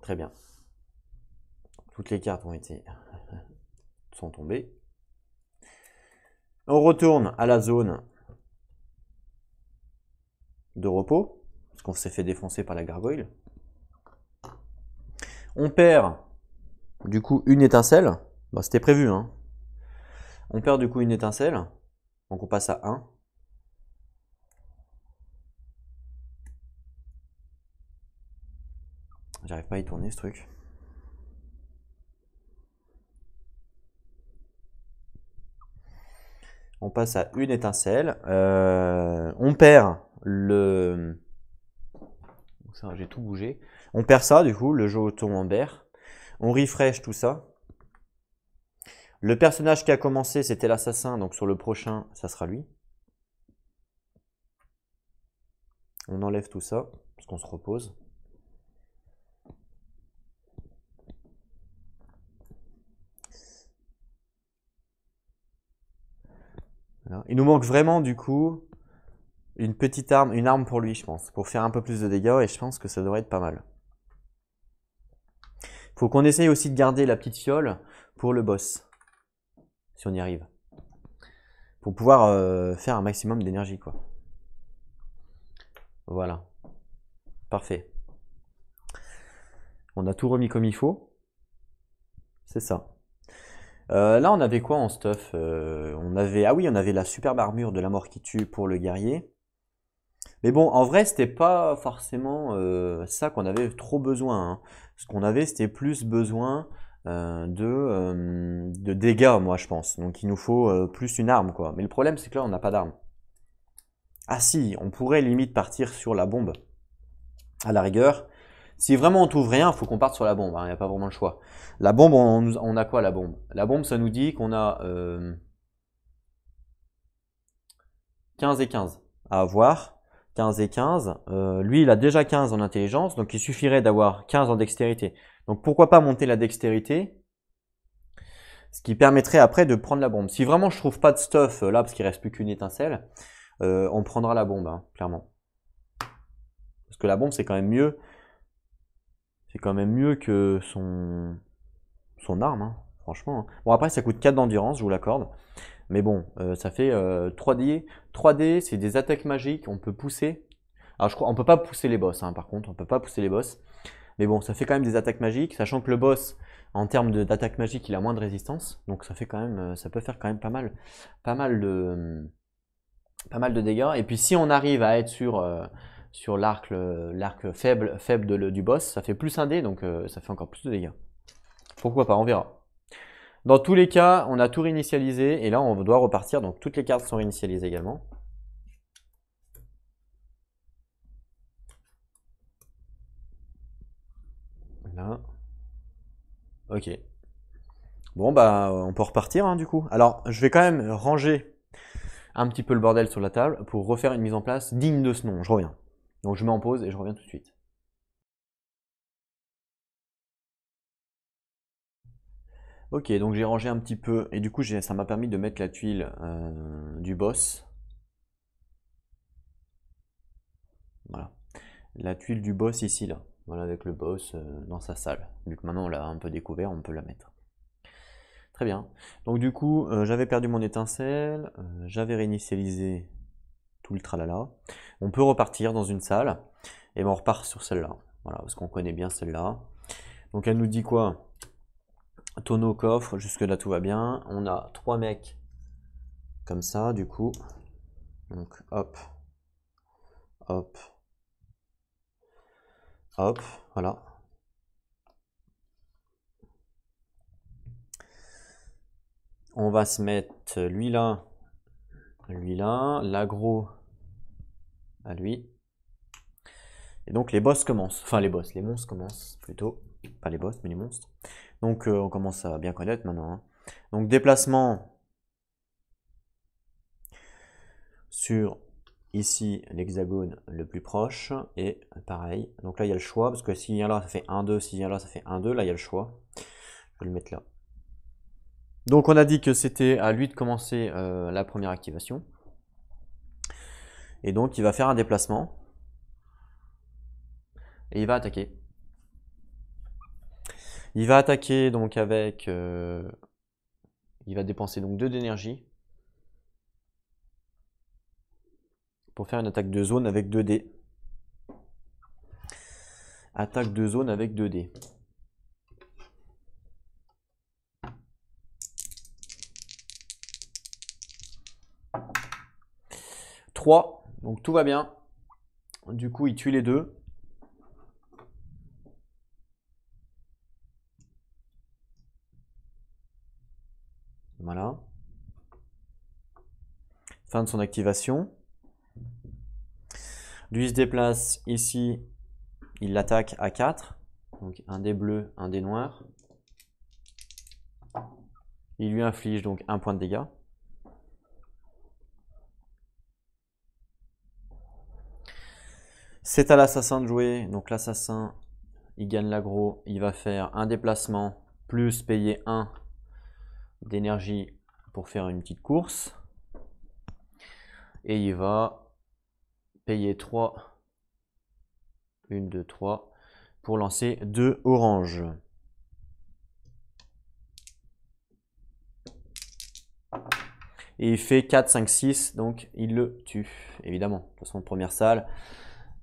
Très bien. Toutes les cartes ont été sont tombées. On retourne à la zone de repos, parce qu'on s'est fait défoncer par la gargoyle. On perd du coup une étincelle, bah, c'était prévu. Hein. On perd du coup une étincelle. Donc on passe à 1. J'arrive pas à y tourner ce truc. On passe à une étincelle. Euh, on perd le... J'ai tout bougé. On perd ça, du coup, le jeton en vert. On refresh tout ça. Le personnage qui a commencé, c'était l'assassin, donc sur le prochain, ça sera lui. On enlève tout ça, parce qu'on se repose. Il nous manque vraiment, du coup, une petite arme, une arme pour lui, je pense, pour faire un peu plus de dégâts, et je pense que ça devrait être pas mal. Faut qu'on essaye aussi de garder la petite fiole pour le boss si on y arrive. Pour pouvoir euh, faire un maximum d'énergie, quoi. Voilà. Parfait. On a tout remis comme il faut. C'est ça. Euh, là, on avait quoi en stuff euh, On avait ah oui, on avait la superbe armure de la mort qui tue pour le guerrier. Mais bon, en vrai, c'était pas forcément ça qu'on avait trop besoin. Hein. Ce qu'on avait, c'était plus besoin euh, euh, de, dégâts, moi je pense. Donc il nous faut euh, plus une arme, quoi. Mais le problème, c'est que là, on n'a pas d'arme. Ah si, on pourrait limite partir sur la bombe, à la rigueur. Si vraiment on trouve rien, faut qu'on parte sur la bombe. Il hein, n'y a pas vraiment le choix. La bombe, on, a quoi la bombe La bombe, ça nous dit qu'on a 15 et 15 à avoir. 15 et 15. lui, il a déjà 15 en intelligence, donc il suffirait d'avoir 15 en dextérité. Donc pourquoi pas monter la dextérité ce qui permettrait après de prendre la bombe. Si vraiment je trouve pas de stuff euh, là, parce qu'il reste plus qu'une étincelle, euh, on prendra la bombe, hein, clairement. Parce que la bombe, c'est quand même mieux. C'est quand même mieux que son, son arme, hein, franchement. Hein. Bon, après, ça coûte 4 d'endurance, je vous l'accorde. Mais bon, euh, ça fait 3D. 3D, c'est des attaques magiques, on peut pousser. Alors, je crois, on peut pas pousser les boss, par contre, on peut pas pousser les boss. Mais bon, ça fait quand même des attaques magiques, sachant que le boss, en termes d'attaque magique, il a moins de résistance. Donc ça fait quand même, euh, ça peut faire quand même pas mal, pas mal de, hum, pas mal de dégâts. Et puis si on arrive à être sur, euh, sur l'arc, l'arc faible, faible du boss, ça fait plus un dé, donc euh, ça fait encore plus de dégâts. Pourquoi pas, on verra. Dans tous les cas, on a tout réinitialisé et là on doit repartir, donc toutes les cartes sont réinitialisées également. Ok. Bon, bah, on peut repartir, hein, du coup. Alors, je vais quand même ranger un petit peu le bordel sur la table pour refaire une mise en place digne de ce nom. Je reviens. Donc, je mets en pause et je reviens tout de suite. Ok, donc j'ai rangé un petit peu, et du coup, ça m'a permis de mettre la tuile euh, du boss. Voilà. La tuile du boss ici, là. Voilà, avec le boss euh, dans sa salle. Vu que maintenant on l'a un peu découvert, on peut la mettre. Très bien. Donc du coup, euh, j'avais perdu mon étincelle, euh, j'avais réinitialisé tout le tralala. On peut repartir dans une salle, et ben, on repart sur celle-là. Voilà, parce qu'on connaît bien celle-là. Donc elle nous dit quoi Tonneau, coffre, jusque-là tout va bien. On a trois mecs comme ça, du coup. Donc hop, hop, Hop, voilà. On va se mettre euh, lui là, lui là, l'agro à lui. Et donc les boss commencent, enfin les boss, les monstres commencent plutôt, pas les boss mais les monstres. Donc euh, on commence à bien connaître maintenant. Hein. Donc déplacement sur Ici, l'hexagone le plus proche, et pareil. Donc là, il y a le choix, parce que s'il vient là, ça fait 1, 2, s'il vient là, ça fait 1, 2, là, il y a le choix. Je vais le mettre là. Donc on a dit que c'était à lui de commencer euh, la première activation. Et donc il va faire un déplacement. Et il va attaquer. Il va attaquer donc avec... Euh, il va dépenser donc 2 d'énergie. pour faire une attaque de zone avec 2 dés. Attaque de zone avec 2 dés. Donc tout va bien. Du coup, il tue les deux. Voilà. Fin de son activation. Lui se déplace ici, il l'attaque à 4. Donc un dé bleu, un dé noir. Il lui inflige donc un point de dégâts. C'est à l'assassin de jouer. Donc l'assassin, il gagne l'aggro. Il va faire un déplacement plus payer 1 d'énergie pour faire une petite course. Et il va payer 3, 1, 2, 3, pour lancer 2 oranges. Et il fait 4, 5, 6, donc il le tue, évidemment. De toute façon, première salle,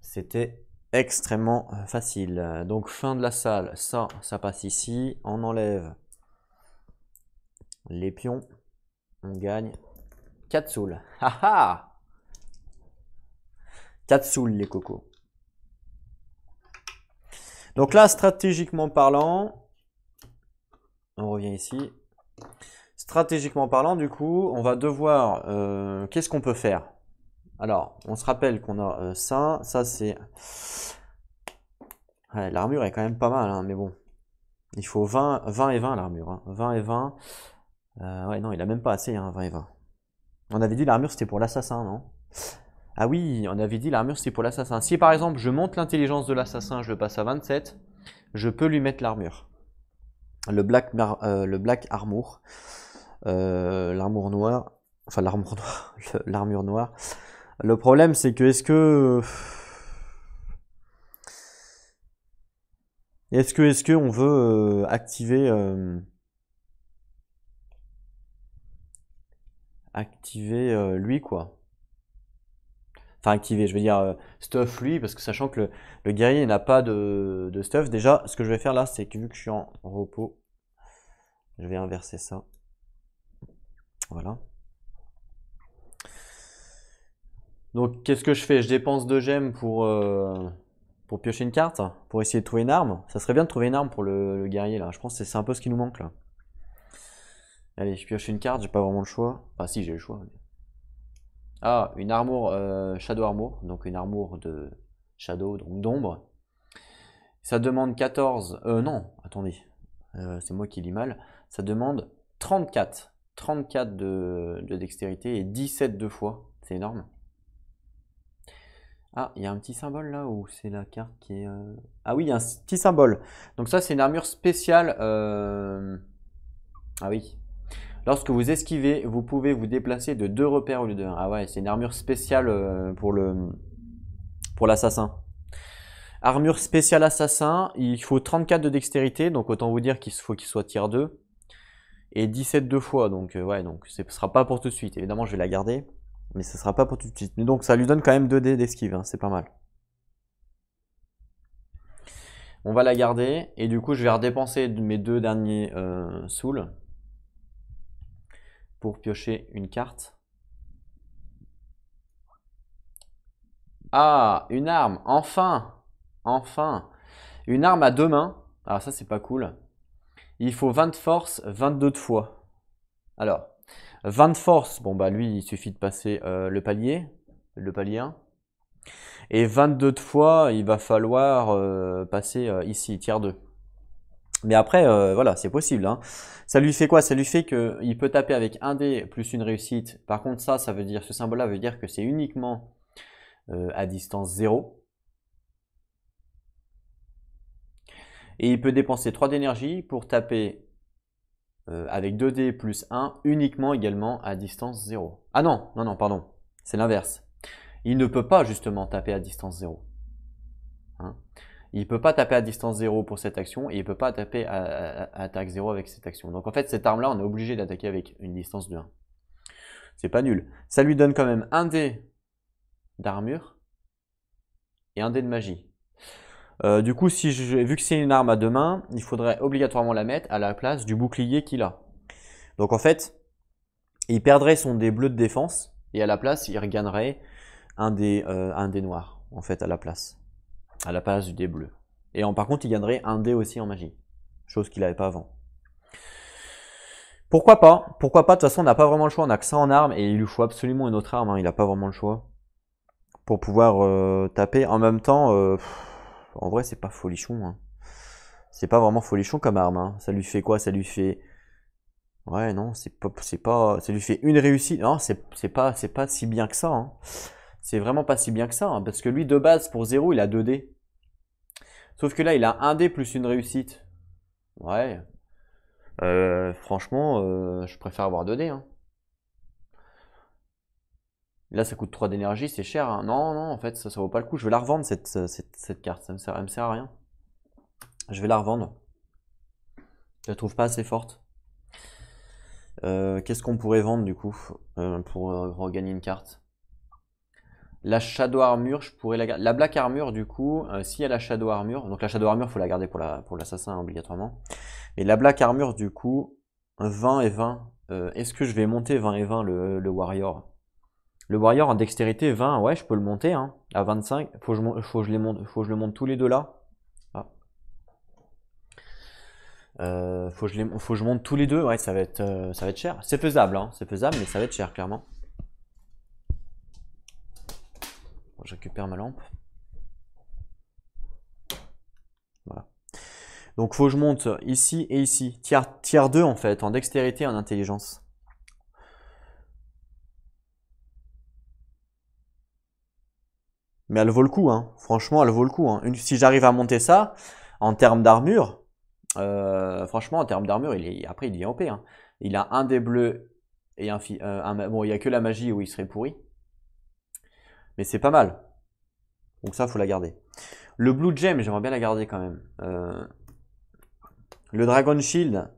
c'était extrêmement euh, facile. Donc fin de la salle, ça, ça passe ici. On enlève les pions. On gagne 4 souls. ha! 4 soul les cocos. Donc là, stratégiquement parlant, on revient ici. Stratégiquement parlant, du coup, on va devoir... Euh, qu'est-ce qu'on peut faire Alors, on se rappelle qu'on a euh, ça. Ça, c'est... l'armure est quand même pas mal, hein, mais bon. Il faut 20, 20 et 20 l'armure. 20 hein. et 20. Euh, ouais, non, il a même pas assez, hein, 20 et 20. On avait dit l'armure, c'était pour l'assassin, non ah oui, on avait dit l'armure c'est pour l'assassin. Si par exemple je monte l'intelligence de l'assassin, je le passe à 27, je peux lui mettre l'armure. Le black, euh, le black armor. Euh, l'armure noire. Enfin l'armure noire. L'armure noire. Le problème c'est que est-ce que... Est-ce que, est-ce on veut euh, activer... activer lui quoi enfin activer, je veux dire euh, stuff lui, parce que sachant que le, guerrier n'a pas de, stuff, déjà ce que je vais faire là, c'est que vu que je suis en repos, je vais inverser ça. Voilà. Donc qu'est-ce que je fais Je dépense deux gemmes pour, euh, pour piocher une carte, pour essayer de trouver une arme. Ça serait bien de trouver une arme pour le, guerrier là, je pense que c'est un peu ce qui nous manque là. Allez, je pioche une carte, j'ai pas vraiment le choix. Ah si, j'ai le choix. Ah, une armure euh, Shadow Armor, donc une armure de Shadow, donc d'ombre. Ça demande 14. Euh, non, attendez, euh, c'est moi qui lis mal. Ça demande 34. 34 de, de dextérité et 17 de fois. C'est énorme. Ah, il y a un petit symbole là où c'est la carte qui est. Ah oui, il y a un petit symbole. Donc ça, c'est une armure spéciale. Ah oui, Lorsque vous esquivez, vous pouvez vous déplacer de deux repères au lieu d'un. Ah ouais, c'est une armure spéciale euh, pour le pour l'assassin. Armure spéciale assassin, il faut 34 de dextérité, donc autant vous dire qu'il faut qu'il soit tier 2. Et 17 deux fois, donc euh, ouais, donc ce ne sera pas pour tout de suite. Évidemment, je vais la garder, mais ce ne sera pas pour tout de suite. Mais donc ça lui donne quand même 2 dés d'esquive, hein, c'est pas mal. On va la garder, et du coup je vais redépenser mes deux derniers euh, souls pour piocher une carte. Ah, une arme, enfin Enfin Une arme à deux mains. Alors ah, ça, c'est pas cool. Il faut 20 de force, 22 de foi. Alors, 20 de force, bon bah lui, il suffit de passer euh, le palier, le palier 1. Et 22 de foi, il va falloir euh, passer euh, ici, tiers 2. Mais après, euh, voilà, c'est possible. Hein. Ça lui fait quoi Ça lui fait qu'il peut taper avec un d plus une réussite. Par contre, ça, ça veut dire, ce symbole-là veut dire que c'est uniquement euh, à distance 0. Et il peut dépenser 3 d'énergie pour taper euh, avec 2 d plus 1 uniquement également à distance 0. Ah non, non, non, pardon. C'est l'inverse. Il ne peut pas justement taper à distance 0. Hein il ne peut pas taper à distance 0 pour cette action et il ne peut pas taper à, attaque 0 avec cette action. Donc en fait, cette arme-là, on est obligé d'attaquer avec une distance de 1. C'est pas nul. Ça lui donne quand même un dé d'armure et un dé de magie. Euh, du coup, si je, vu que c'est une arme à deux mains, il faudrait obligatoirement la mettre à la place du bouclier qu'il a. Donc en fait, il perdrait son dé bleu de défense et à la place, il regagnerait un dé, euh, un dé noir en fait à la place à la place du dé bleu. Et en, par contre, il gagnerait un dé aussi en magie. Chose qu'il n'avait pas avant. Pourquoi pas Pourquoi pas De toute façon, on n'a pas vraiment le choix. On a que ça en arme et il lui faut absolument une autre arme. Hein. Il n'a pas vraiment le choix. Pour pouvoir euh, taper. En même temps, euh, en vrai, c'est pas folichon. Hein. C'est pas vraiment folichon comme arme. Hein. Ça lui fait quoi Ça lui fait. Ouais, non, c'est pas, pas. Ça lui fait une réussite. Non, c'est pas, pas si bien que ça c'est vraiment pas si bien que ça, hein, parce que lui, de base, pour 0, il a 2 d Sauf que là, il a 1 d plus une réussite. Ouais. Euh, franchement, euh, je préfère avoir 2 d hein. Là, ça coûte 3 d'énergie, c'est cher. Hein. Non, non, en fait, ça, ça vaut pas le coup. Je vais la revendre, cette, euh, carte. Ça me, sert, me sert à rien. Je vais la revendre. Je la trouve pas assez forte. Qu'est-ce qu'on pourrait vendre, du coup, pour regagner une carte la shadow armure, je pourrais la garder. La black armure, du coup, euh, si elle a la shadow armure, donc la shadow armure, il faut la garder pour l'assassin la, pour obligatoirement. Mais la black armure, du coup, 20 et 20. Euh, est-ce que je vais monter 20 et 20 le, warrior Le warrior en dextérité 20, ouais, je peux le monter hein, à 25. Faut que, je, faut, que je les monte, le monte tous les deux là. Ah. Euh, faut, que je les, faut je monte tous les deux, ouais, ça va être, ça va être cher. C'est faisable, hein, c'est faisable, mais ça va être cher, clairement. je récupère ma lampe. Voilà. Donc faut que je monte ici et ici. Tiers, tiers 2 en fait, en dextérité et en intelligence. Mais elle vaut le coup, hein. franchement elle vaut le coup. Hein. si j'arrive à monter ça, en termes d'armure, euh, franchement en termes d'armure, il est, après il est OP. Hein. Il a un des bleus et un, euh, un Bon, il n'y a que la magie où il serait pourri mais c'est pas mal. Donc ça, faut la garder. Le Blue Gem, j'aimerais bien la garder quand même. Euh, le Dragon Shield.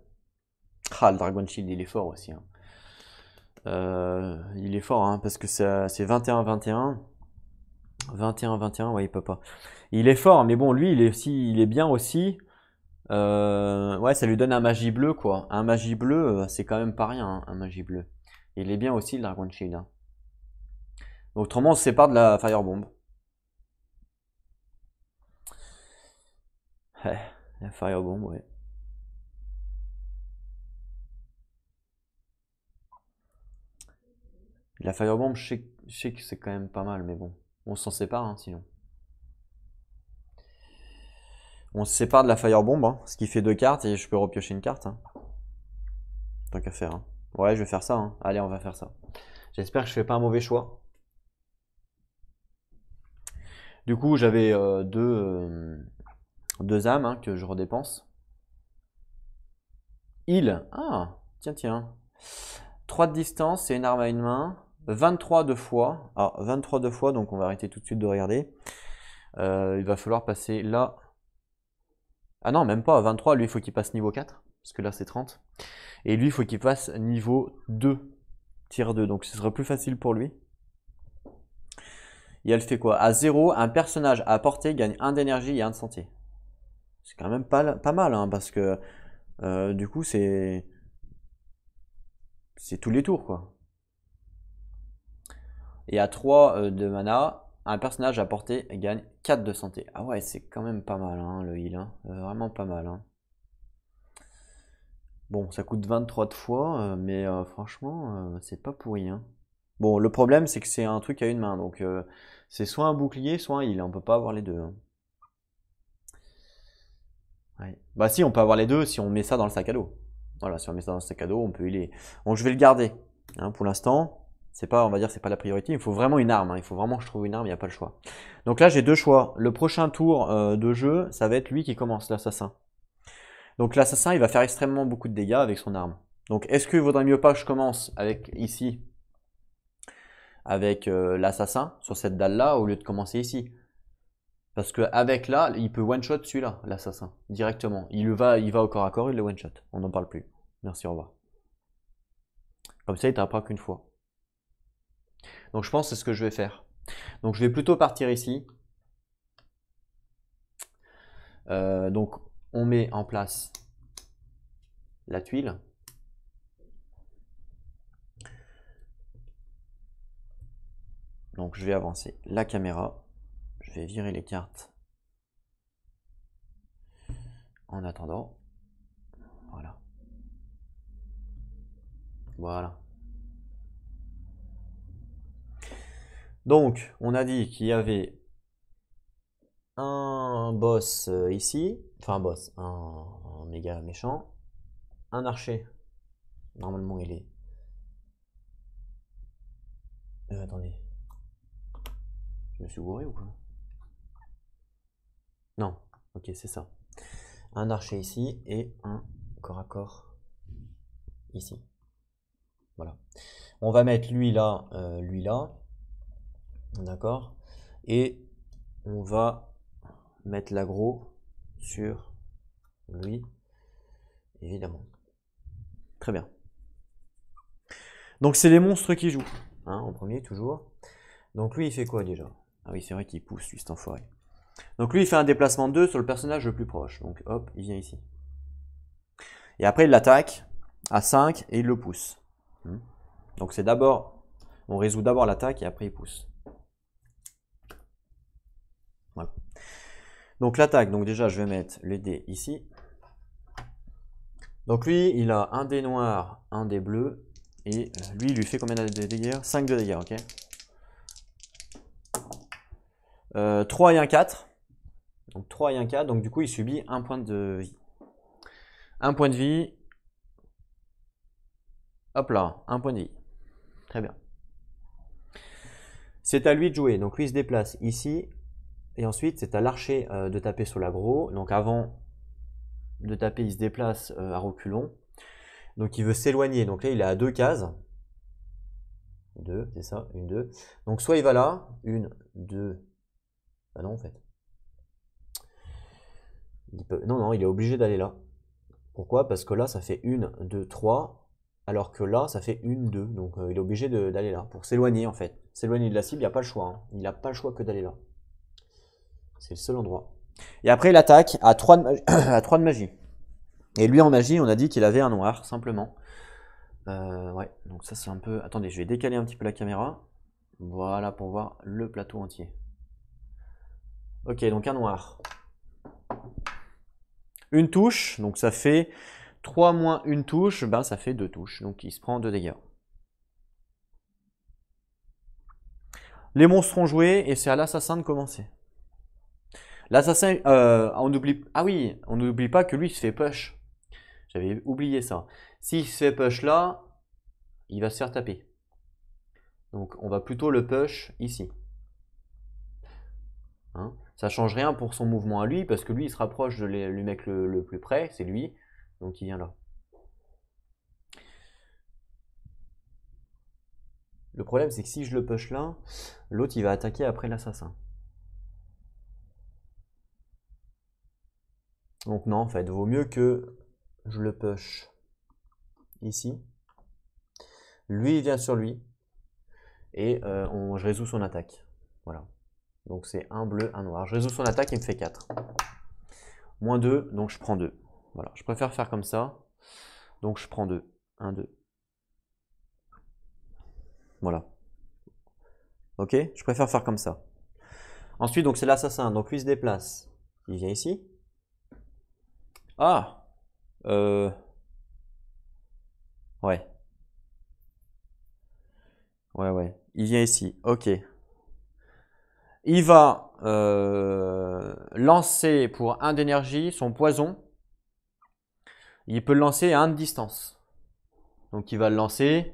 Ah, le Dragon Shield, il est fort aussi. Hein. Euh, il est fort, hein, parce que c'est 21-21. 21-21, ouais, il peut pas. Il est fort, mais bon, lui, il est, aussi, il est bien aussi. Euh, ouais, ça lui donne un magie bleu, quoi. Un magie bleu, c'est quand même pas rien, hein, un magie bleu. Il est bien aussi, le Dragon Shield autrement, on se sépare de la firebomb. la firebomb, ouais. La firebomb, je sais, que c'est quand même pas mal, mais bon. On s'en sépare, hein, sinon. On se sépare de la firebomb, hein, ce qui fait deux cartes, et je peux repiocher une carte. Hein. Tant qu'à faire. Hein. Ouais, je vais faire ça. Hein. Allez, on va faire ça. J'espère que je fais pas un mauvais choix. Du coup, j'avais euh, euh, deux, âmes hein, que je redépense. Il. Ah, tiens, tiens. 3 de distance et une arme à une main. 23 de fois. Ah, 23 de fois, donc on va arrêter tout de suite de regarder. Euh, il va falloir passer là. Ah non, même pas. 23, lui, il faut qu'il passe niveau 4. Parce que là, c'est 30. Et lui, il faut qu'il passe niveau 2. Tire 2. Donc, ce serait plus facile pour lui. Et elle fait quoi À 0, un personnage à portée gagne 1 d'énergie et 1 de santé. C'est quand même pas, pas mal, hein, parce que euh, du coup, c'est. tous les tours, quoi. Et à 3 euh, de mana, un personnage à portée gagne 4 de santé. Ah ouais, c'est quand même pas mal, hein, le heal. Hein. Euh, vraiment pas mal. Bon, ça coûte 23 de fois, mais franchement, c'est pas pourri. Hein. Bon, le problème, c'est que c'est un truc à une main. Donc, euh, c'est soit un bouclier, soit un heal. On peut pas avoir les deux. Hein. Bah, si, on peut avoir les deux si on met ça dans le sac à dos. Voilà, si on met ça dans le sac à dos, on peut healer. Bon, je vais le garder. Hein, pour l'instant, c'est pas, on va dire, c'est pas la priorité. Il faut vraiment une arme. Hein. Il faut vraiment que je trouve une arme. Il n'y a pas le choix. Donc là, j'ai deux choix. Le prochain tour euh, de jeu, ça va être lui qui commence, l'assassin. Donc l'assassin, il va faire extrêmement beaucoup de dégâts avec son arme. Donc est-ce qu'il vaudrait mieux pas que je commence avec ici avec euh, l'assassin sur cette dalle-là au lieu de commencer ici. Parce que avec là, il peut one-shot celui-là, l'assassin, directement. Il va, il va au corps à corps, il le one-shot. On n'en parle plus. Merci, au revoir. Comme ça, il t'apprend qu'une fois. Donc je pense que c'est ce que je vais faire. Donc je vais plutôt partir ici. Euh, donc on met en place la tuile. Donc je vais avancer la caméra. Je vais virer les cartes en attendant. Voilà. Voilà. Donc, on a dit qu'il y avait un boss euh, ici, enfin un boss, un, méga méchant, un archer. Normalement, il est. Euh, attendez, je me suis gouré ou quoi Non. Ok, c'est ça. Un archer ici et un corps à corps ici. Voilà. On va mettre lui là, euh, lui là. D'accord Et on va mettre l'agro sur lui, évidemment. Très bien. Donc c'est les monstres qui jouent, hein, en premier toujours. Donc lui, il fait quoi déjà ah oui, c'est vrai qu'il pousse, lui, cet enfoiré. Donc lui, il fait un déplacement de 2 sur le personnage le plus proche. Donc hop, il vient ici. Et après, il l'attaque à 5 et il le pousse. Hmm. Donc c'est d'abord, on résout d'abord l'attaque et après il pousse. Voilà. Donc l'attaque, donc déjà je vais mettre les dés ici. Donc lui, il a un dé noir, un dé bleu. Et euh, lui, il lui fait combien de dégâts 5 de dégâts, ok 3 euh, et 1, 4. Donc 3 et 1, 4. Donc du coup, il subit un point de vie. Un point de vie. Hop là, un point de vie. Très bien. C'est à lui de jouer. Donc lui, il se déplace ici. Et ensuite, c'est à l'archer euh, de taper sur l'agro. Donc avant de taper, il se déplace euh, à reculons. Donc il veut s'éloigner. Donc là, il est à deux cases. 2, c'est ça, 1, 2. Donc soit il va là, 1, 2, bah non, en fait. Il Non, non, il est obligé d'aller là. Pourquoi Parce que là, ça fait 1, 2, 3, alors que là, ça fait 1, 2. Donc, euh, il est obligé d'aller là pour s'éloigner, en fait. S'éloigner de la cible, il n'y a pas le choix. Hein. Il n'a pas le choix que d'aller là. C'est le seul endroit. Et après, il attaque à 3 de, magie. à de magie. Et lui, en magie, on a dit qu'il avait un noir, simplement. Euh, ouais, donc ça, c'est un peu... Attendez, je vais décaler un petit peu la caméra. Voilà, pour voir le plateau entier. Ok, donc un noir. Une touche, donc ça fait 3 moins une touche, ben ça fait deux touches. Donc il se prend 2 dégâts. Les monstres ont joué et c'est à l'assassin de commencer. L'assassin, euh, on oublie, ah oui, on n'oublie pas que lui il se fait push. J'avais oublié ça. S'il se fait push là, il va se faire taper. Donc on va plutôt le push ici. Hein ça change rien pour son mouvement à lui, parce que lui, il se rapproche de lui le mec le, plus près, c'est lui, donc il vient là. Le problème, c'est que si je le push là, l'autre, il va attaquer après l'assassin. Donc non, en fait, vaut mieux que je le push ici. Lui, il vient sur lui. Et euh, on, je résous son attaque. Voilà. Donc c'est un bleu, un noir. Je résous son attaque, il me fait 4. Moins 2, donc je prends 2. Voilà, je préfère faire comme ça. Donc je prends 2. 1, 2. Voilà. Ok Je préfère faire comme ça. Ensuite, donc c'est l'assassin. Donc lui se déplace. Il vient ici. Ah euh... Ouais. Ouais, ouais. Il vient ici. Ok. Il va euh, lancer pour 1 d'énergie son poison. Il peut le lancer à 1 de distance. Donc il va le lancer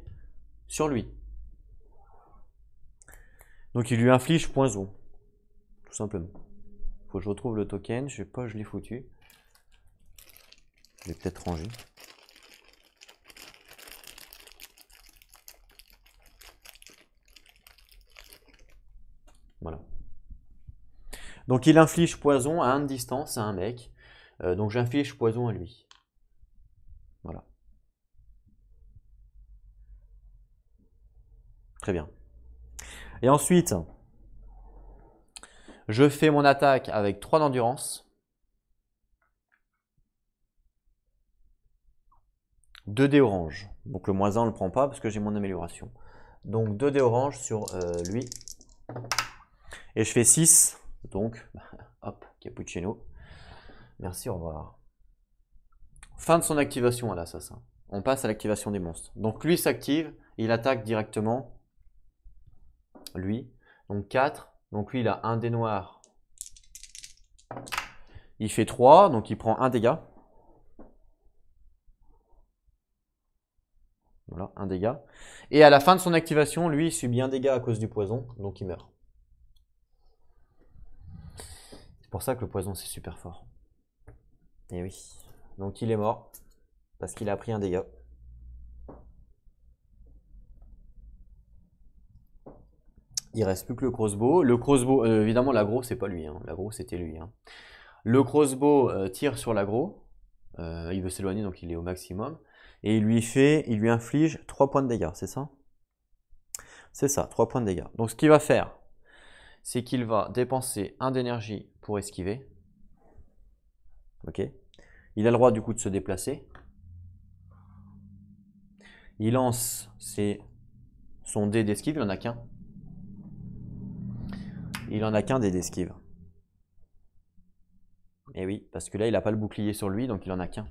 sur lui. Donc il lui inflige poison. Tout simplement. Faut que je retrouve le token. Je sais pas, je l'ai foutu. Je l'ai peut-être rangé. Voilà. Donc il inflige poison à une distance à un mec. Euh, donc j'inflige poison à lui. Voilà. Très bien. Et ensuite, je fais mon attaque avec 3 d'endurance. 2 dés orange. Donc le moins 1, on ne le prend pas parce que j'ai mon amélioration. Donc 2 dés orange sur euh, lui. Et je fais 6 donc, hop, cappuccino. Merci, au revoir. Fin de son activation à l'assassin. On passe à l'activation des monstres. Donc lui s'active, il attaque directement. Lui. Donc 4. Donc lui, il a un dé noir. Il fait 3, donc il prend un dégât. Voilà, un dégât. Et à la fin de son activation, lui, il subit un dégât à cause du poison, donc il meurt. pour ça que le poison, c'est super fort. Et eh oui. Donc il est mort. Parce qu'il a pris un dégât. Il reste plus que le crossbow. Le crossbow, euh, évidemment, l'agro, c'est pas lui. Hein. L'agro, c'était lui. Hein. Le crossbow euh, tire sur l'agro. Euh, il veut s'éloigner, donc il est au maximum. Et il lui fait, il lui inflige 3 points de dégâts, c'est ça C'est ça, trois points de dégâts. Donc ce qu'il va faire, c'est qu'il va dépenser un d'énergie pour esquiver. Ok Il a le droit du coup de se déplacer. Il lance ses, son dé d'esquive, il en a qu'un. Il en a qu'un dé d'esquive. Et eh oui, parce que là, il n'a pas le bouclier sur lui, donc il en a qu'un.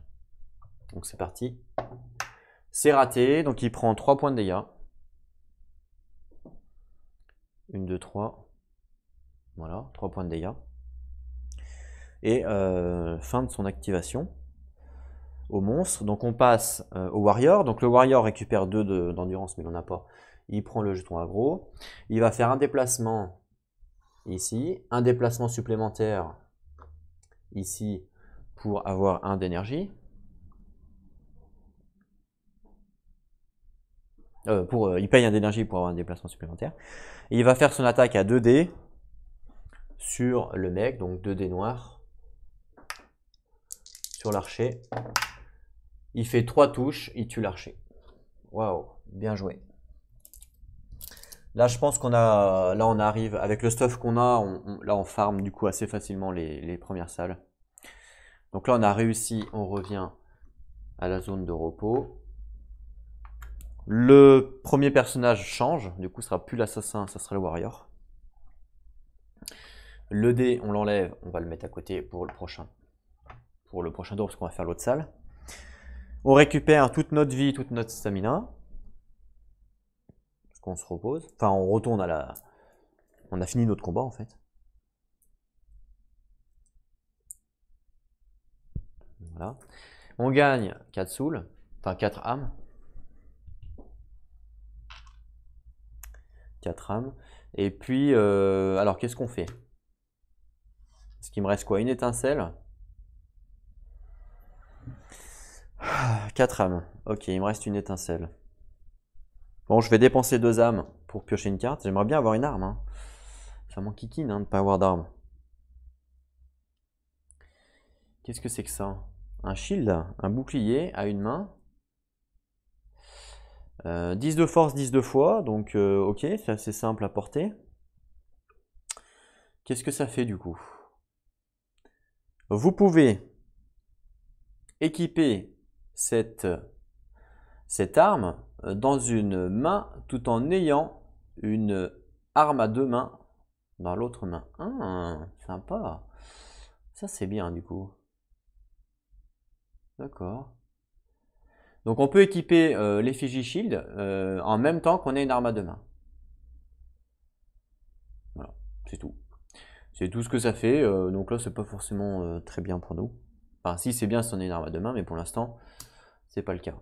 Donc c'est parti. C'est raté, donc il prend 3 points de dégâts. 1, 2, 3. Voilà, 3 points de dégâts. Et euh, fin de son activation au monstre. Donc on passe euh, au warrior. Donc le warrior récupère 2 d'endurance, mais il n'en a pas. Il prend le jeton aggro. Il va faire un déplacement ici, un déplacement supplémentaire ici pour avoir un d'énergie. Euh, pour, il paye un d'énergie pour avoir un déplacement supplémentaire. il va faire son attaque à 2D sur le mec, donc 2 dés noirs, sur l'archer. Il fait 3 touches, il tue l'archer. Waouh, bien joué. Là, je pense qu'on a, là, on arrive avec le stuff qu'on a. On, là, on farm du coup assez facilement les, premières salles. Donc là, on a réussi. On revient à la zone de repos. Le premier personnage change. Du coup, ce sera plus l'assassin, ça sera le warrior. Le dé, on l'enlève, on va le mettre à côté pour le prochain, pour le prochain tour, parce qu'on va faire l'autre salle. On récupère toute notre vie, toute notre stamina. Parce qu'on se repose. Enfin, on retourne à la... On a fini notre combat, en fait. Voilà. On gagne 4 souls, enfin 4 âmes. 4 âmes. Et puis, euh, alors qu'est-ce qu'on fait il me reste quoi Une étincelle 4 ah, âmes. Ok, il me reste une étincelle. Bon, je vais dépenser deux âmes pour piocher une carte. J'aimerais bien avoir une arme. Ça hein. m'enquiquine hein, de ne pas avoir d'arme. Qu'est-ce que c'est que ça Un shield, un bouclier à une main. 10 euh, de force, 10 de foi. Donc, euh, ok, c'est assez simple à porter. Qu'est-ce que ça fait du coup vous pouvez équiper cette, cette arme euh, dans une main tout en ayant une arme à deux mains dans l'autre main. Ah, sympa. Ça, c'est bien du coup. D'accord. Donc, on peut équiper euh, l'effigie shield euh, en même temps qu'on a une arme à deux mains. Voilà, c'est tout. C'est tout ce que ça fait, euh, donc là c'est pas forcément euh, très bien pour nous. Enfin si c'est bien si on une arme à deux mais pour l'instant c'est pas le cas.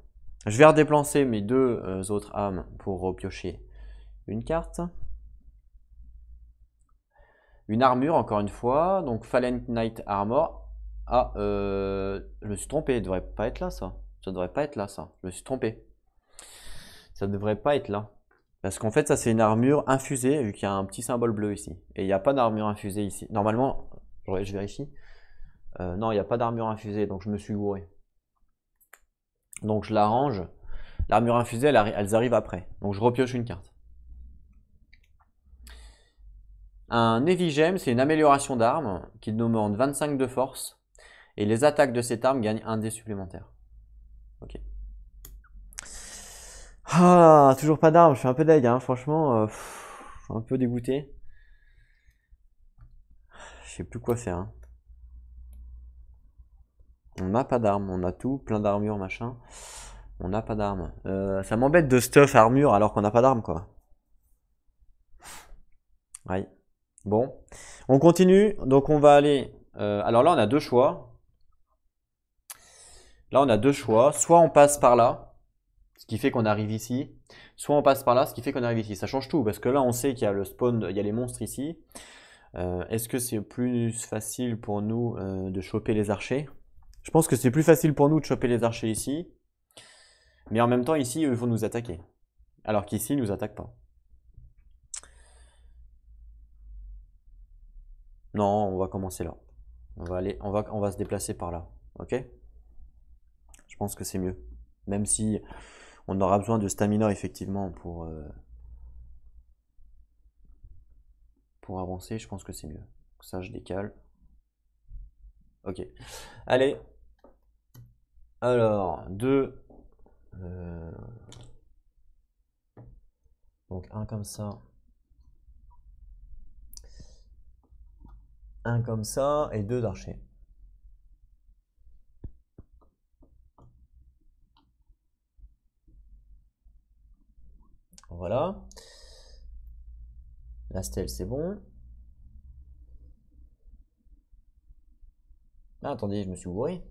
Je vais redéplancer mes deux euh, autres âmes pour repiocher une carte. Une armure encore une fois, donc Fallen Knight Armor. Ah, je me suis trompé, devrait pas être là ça. Ça devrait pas être là ça, je me suis trompé. Ça ne devrait pas être là. Parce qu'en fait, ça, c'est une armure infusée, vu qu'il y a un petit symbole bleu ici. Et il n'y a pas d'armure infusée ici. Normalement, je vérifie. ici. Euh, non, il n'y a pas d'armure infusée, donc je me suis gouré. Donc je la range. L'armure infusée, elle elles arrivent après. Donc je repioche une carte. Un Heavy c'est une amélioration d'arme qui demande 25 de force. Et les attaques de cette arme gagnent un dé supplémentaire. Ok. Ah, toujours pas d'armes, je suis un peu deg, hein, franchement, euh, un peu dégoûté. Je sais plus quoi faire. Hein. On n'a pas d'armes, on a tout, plein d'armures, machin. On n'a pas d'armes. Euh, ça m'embête de stuff armure alors qu'on n'a pas d'armes, quoi. Ouais. Bon. On continue. Donc on va aller... Euh, alors là, on a deux choix. Là, on a deux choix. Soit on passe par là ce qui fait qu'on arrive ici. Soit on passe par là, ce qui fait qu'on arrive ici. Ça change tout, parce que là, on sait qu'il y a le spawn, il y a les monstres ici. Euh, est-ce que c'est plus facile pour nous euh, de choper les archers Je pense que c'est plus facile pour nous de choper les archers ici. Mais en même temps, ici, ils vont nous attaquer. Alors qu'ici, ils ne nous attaquent pas. Non, on va commencer là. On va, aller, on va, on va se déplacer par là. Ok Je pense que c'est mieux. Même si on aura besoin de stamina effectivement pour, euh, pour avancer. Je pense que c'est mieux. Ça, je décale. Ok. Allez. Alors, deux. Euh, donc, un comme ça. Un comme ça et deux d'archer. Voilà. La stèle, c'est bon. Ah, attendez, je me suis gouré.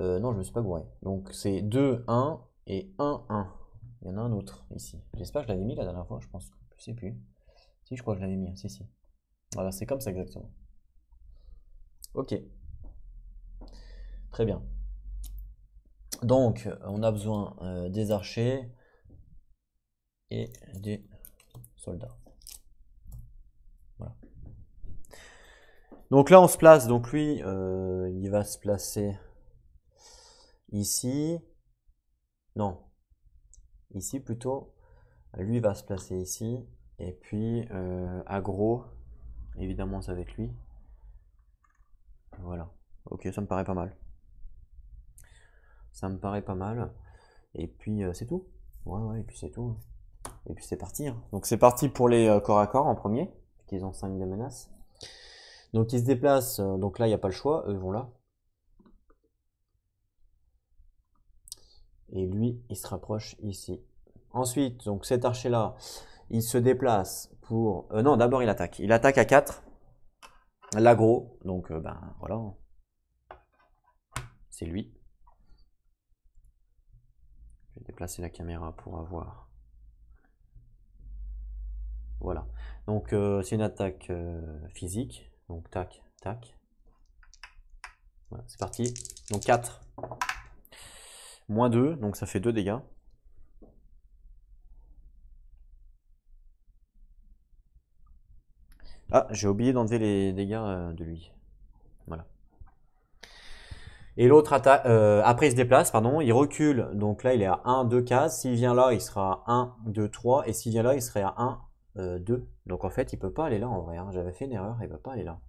Euh, non, je me suis pas gouré. Donc c'est 2, 1 et 1, 1. Il y en a un autre ici. J'espère que je l'avais mis la dernière fois, je pense. Je sais plus. Si, je crois que je l'avais mis. Hein. Si, si. Voilà, c'est comme ça exactement. Ok. Très bien. Donc, on a besoin euh, des archers et des soldats. Voilà. Donc là, on se place. Donc lui, euh, il va se placer ici. Non. Ici plutôt. Lui va se placer ici. Et puis, euh, agro, évidemment, c'est avec lui. Voilà. Ok, ça me paraît pas mal. Ça me paraît pas mal. Et puis, euh, c'est tout. Ouais, ouais, et puis c'est tout. Et puis c'est parti. Hein. Donc c'est parti pour les euh, corps à corps en premier, qu'ils ont 5 de menaces. Donc ils se déplacent, euh, donc là il n'y a pas le choix, eux ils vont là. Et lui, il se rapproche ici. Ensuite, donc cet archer là, il se déplace pour... Euh, non, d'abord il attaque. Il attaque à 4. L'agro, donc ben voilà. Hein. C'est lui. Je vais déplacer la caméra pour avoir voilà. Donc euh, c'est une attaque euh, physique. Donc tac, tac. Voilà, c'est parti. Donc 4. Moins 2, donc ça fait 2 dégâts. Ah, j'ai oublié d'enlever les dégâts euh, de lui. Voilà. Et l'autre attaque, après il se déplace, pardon, il recule, donc là il est à 1, 2 cases, s'il vient là il sera à 1, 2, 3, et s'il vient là il serait à 1, 2. Euh, Donc en fait, il peut pas aller là en vrai. Hein. J'avais fait une erreur, il peut pas aller là.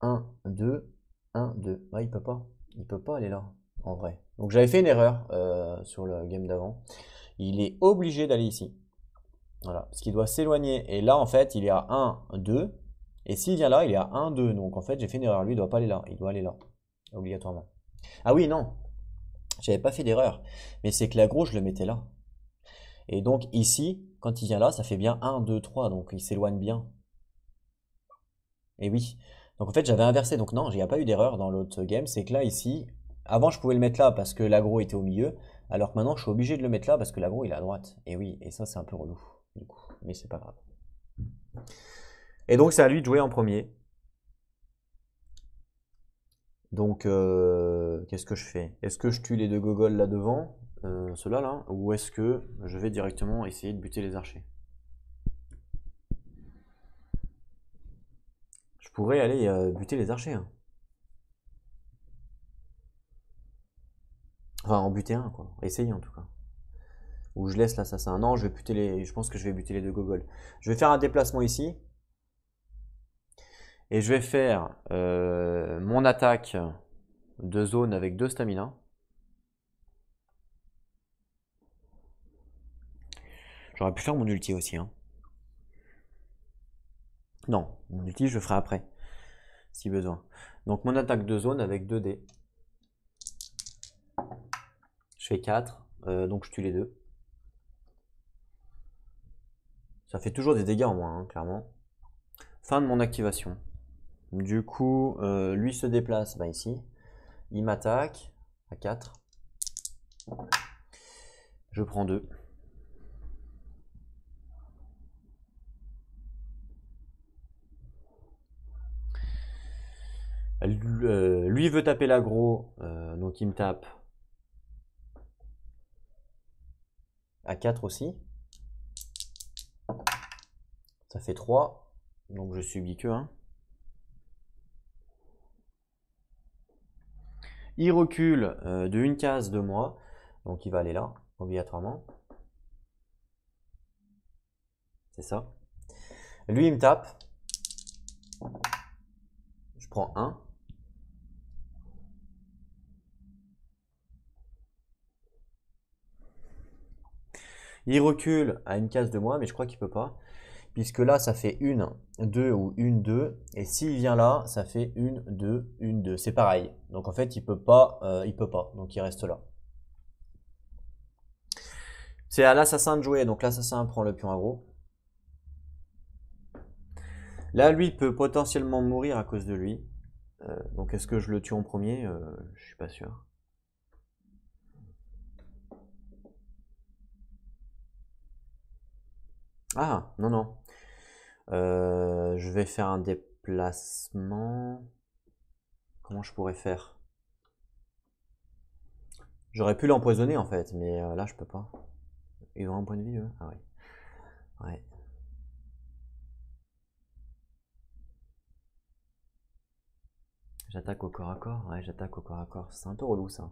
1, 2, 1, 2. il peut pas. Il peut pas aller là en vrai. Donc j'avais fait une erreur euh, sur le game d'avant. Il est obligé d'aller ici. Voilà, parce qu'il doit s'éloigner. Et là, en fait, il est à 1, 2. Et s'il vient là, il est à 1, 2. Donc en fait, j'ai fait une erreur. Lui, il doit pas aller là. Il doit aller là, obligatoirement. Ah oui, non. J'avais pas fait d'erreur. Mais c'est que l'agro, je le mettais là. Et donc ici, quand il vient là, ça fait bien 1, 2, 3, donc il s'éloigne bien. Et oui. Donc en fait, j'avais inversé, donc non, il n'y a pas eu d'erreur dans l'autre game, c'est que là, ici, avant je pouvais le mettre là parce que l'agro était au milieu, alors que maintenant je suis obligé de le mettre là parce que l'agro il est à droite. Et oui, et ça c'est un peu relou, du coup, mais c'est pas grave. Et donc c'est à lui de jouer en premier. Donc, euh, qu'est-ce que je fais Est-ce que je tue les deux gogoles là devant euh, Cela là ou est-ce que je vais directement essayer de buter les archers Je pourrais aller euh, buter les archers. Hein. Enfin, en buter un, quoi. Essayer en tout cas. Ou je laisse l'assassin. Non, je vais buter les. Je pense que je vais buter les deux gogoles. Je vais faire un déplacement ici. Et je vais faire euh, mon attaque de zone avec deux stamina. J'aurais pu faire mon ulti aussi. Hein. Non, mon ulti, je le ferai après, si besoin. Donc mon attaque de zone avec 2 dés. Je fais 4, euh, donc je tue les deux. Ça fait toujours des dégâts en moins, hein, clairement. Fin de mon activation. Du coup, euh, lui se déplace bah, ici. Il m'attaque à 4. Je prends 2. Euh, lui veut taper l'aggro, euh, donc il me tape à 4 aussi. Ça fait 3, donc je subis que 1. Il recule euh, de une case de moi, donc il va aller là, obligatoirement. C'est ça. Lui, il me tape. Je prends 1. Il recule à une case de moi, mais je crois qu'il peut pas. Puisque là, ça fait une, deux ou une, deux. Et s'il vient là, ça fait une, deux, une, deux. C'est pareil. Donc en fait, il peut pas. Euh, il peut pas. Donc il reste là. C'est à l'assassin de jouer. Donc l'assassin prend le pion gros. Là, lui peut potentiellement mourir à cause de lui. Euh, donc est-ce que je le tue en premier Je euh, ne Je suis pas sûr. Ah, non, non. Euh, je vais faire un déplacement. Comment je pourrais faire J'aurais pu l'empoisonner en fait, mais euh, là je peux pas. Il ont un point de vie, hein Ah oui, J'attaque au corps à corps Ouais, j'attaque au corps à corps. C'est un peu relou ça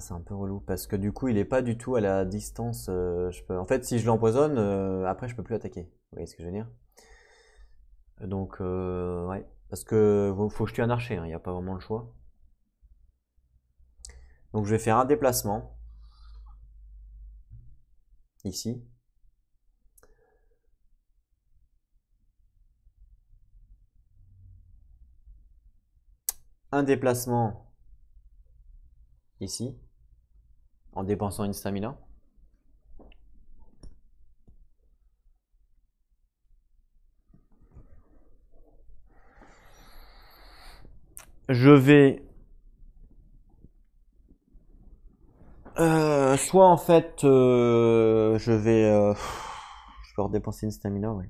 c'est un peu relou parce que du coup, il est pas du tout à la distance. Euh, je peux... En fait, si je l'empoisonne, euh, après, je peux plus attaquer. Vous voyez ce que je veux dire Donc, euh, ouais. Parce que faut- faut que je tue un archer, hein, il n'y a pas vraiment le choix. Donc, je vais faire un déplacement. Ici. Un déplacement ici en dépensant une stamina. Je vais euh, soit en fait euh, je vais euh, je peux redépenser une stamina oui.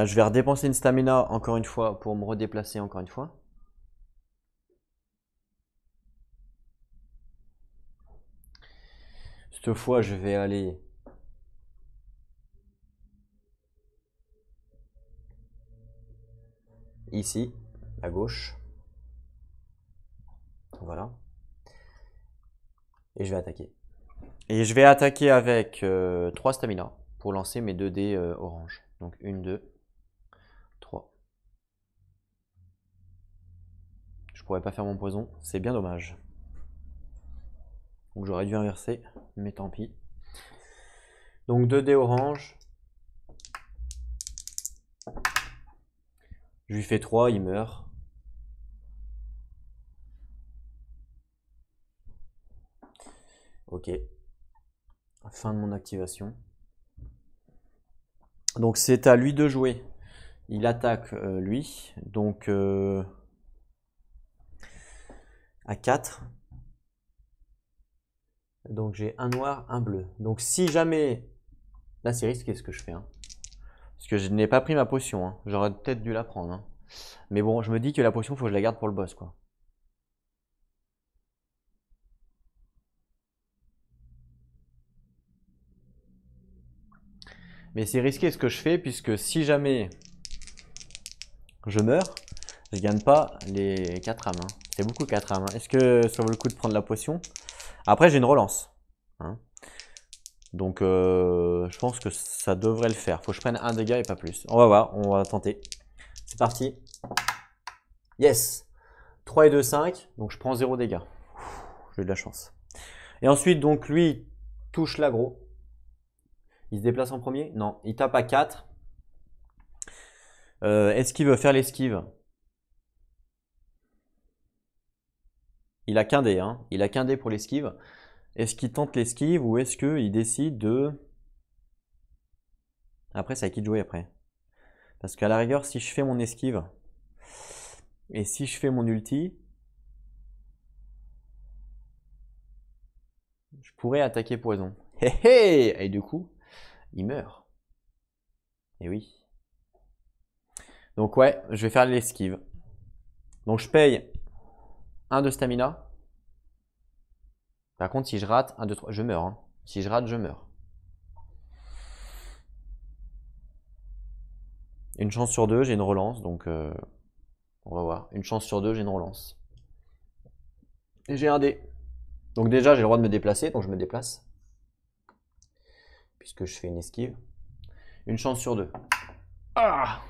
Ben, je vais redépenser une stamina encore une fois pour me redéplacer encore une fois. Cette fois, je vais aller ici, à gauche. Voilà. Et je vais attaquer. Et je vais attaquer avec euh, trois stamina pour lancer mes 2 dés euh, orange. Donc une deux. pas faire mon poison, c'est bien dommage. Donc j'aurais dû inverser, mais tant pis. Donc 2 dés orange. Je lui fais 3, il meurt. Ok. Fin de mon activation. Donc c'est à lui de jouer. Il attaque euh, lui. Donc... Euh, 4. Donc j'ai un noir, un bleu. Donc si jamais... Là c'est risqué ce que je fais. Hein? Parce que je n'ai pas pris ma potion. Hein. J'aurais peut-être dû la prendre. Hein. Mais bon, je me dis que la potion, faut que je la garde pour le boss. quoi. Mais c'est risqué ce que je fais, puisque si jamais je meurs, je gagne pas les 4 âmes beaucoup 4 âmes hein. Est-ce que ça vaut le coup de prendre la potion Après, j'ai une relance. Hein. Donc, euh, je pense que ça devrait le faire. Faut que je prenne un dégât et pas plus. On va voir, on va tenter. C'est parti. Yes 3 et 2, 5. Donc, je prends 0 dégâts. J'ai de la chance. Et ensuite, donc, lui, touche l'agro. Il se déplace en premier Non, il tape à 4. Euh, est-ce qu'il veut faire l'esquive Il a qu'un dé, hein. il a qu'un dé pour l'esquive. Est-ce qu'il tente l'esquive ou est-ce qu'il décide de... Après, ça à qui de jouer après. Parce qu'à la rigueur, si je fais mon esquive et si je fais mon ulti, je pourrais attaquer poison. Hey, et du coup, il meurt. Et oui. Donc ouais, je vais faire l'esquive. Donc je paye 1 de stamina. Par contre, si je rate, 1, 2, 3, je meurs. Hein. Si je rate, je meurs. Une chance sur deux, j'ai une relance, donc euh, on va voir. Une chance sur deux, j'ai une relance. Et j'ai un dé. Donc déjà, j'ai le droit de me déplacer, donc je me déplace. Puisque je fais une esquive. Une chance sur deux. Ah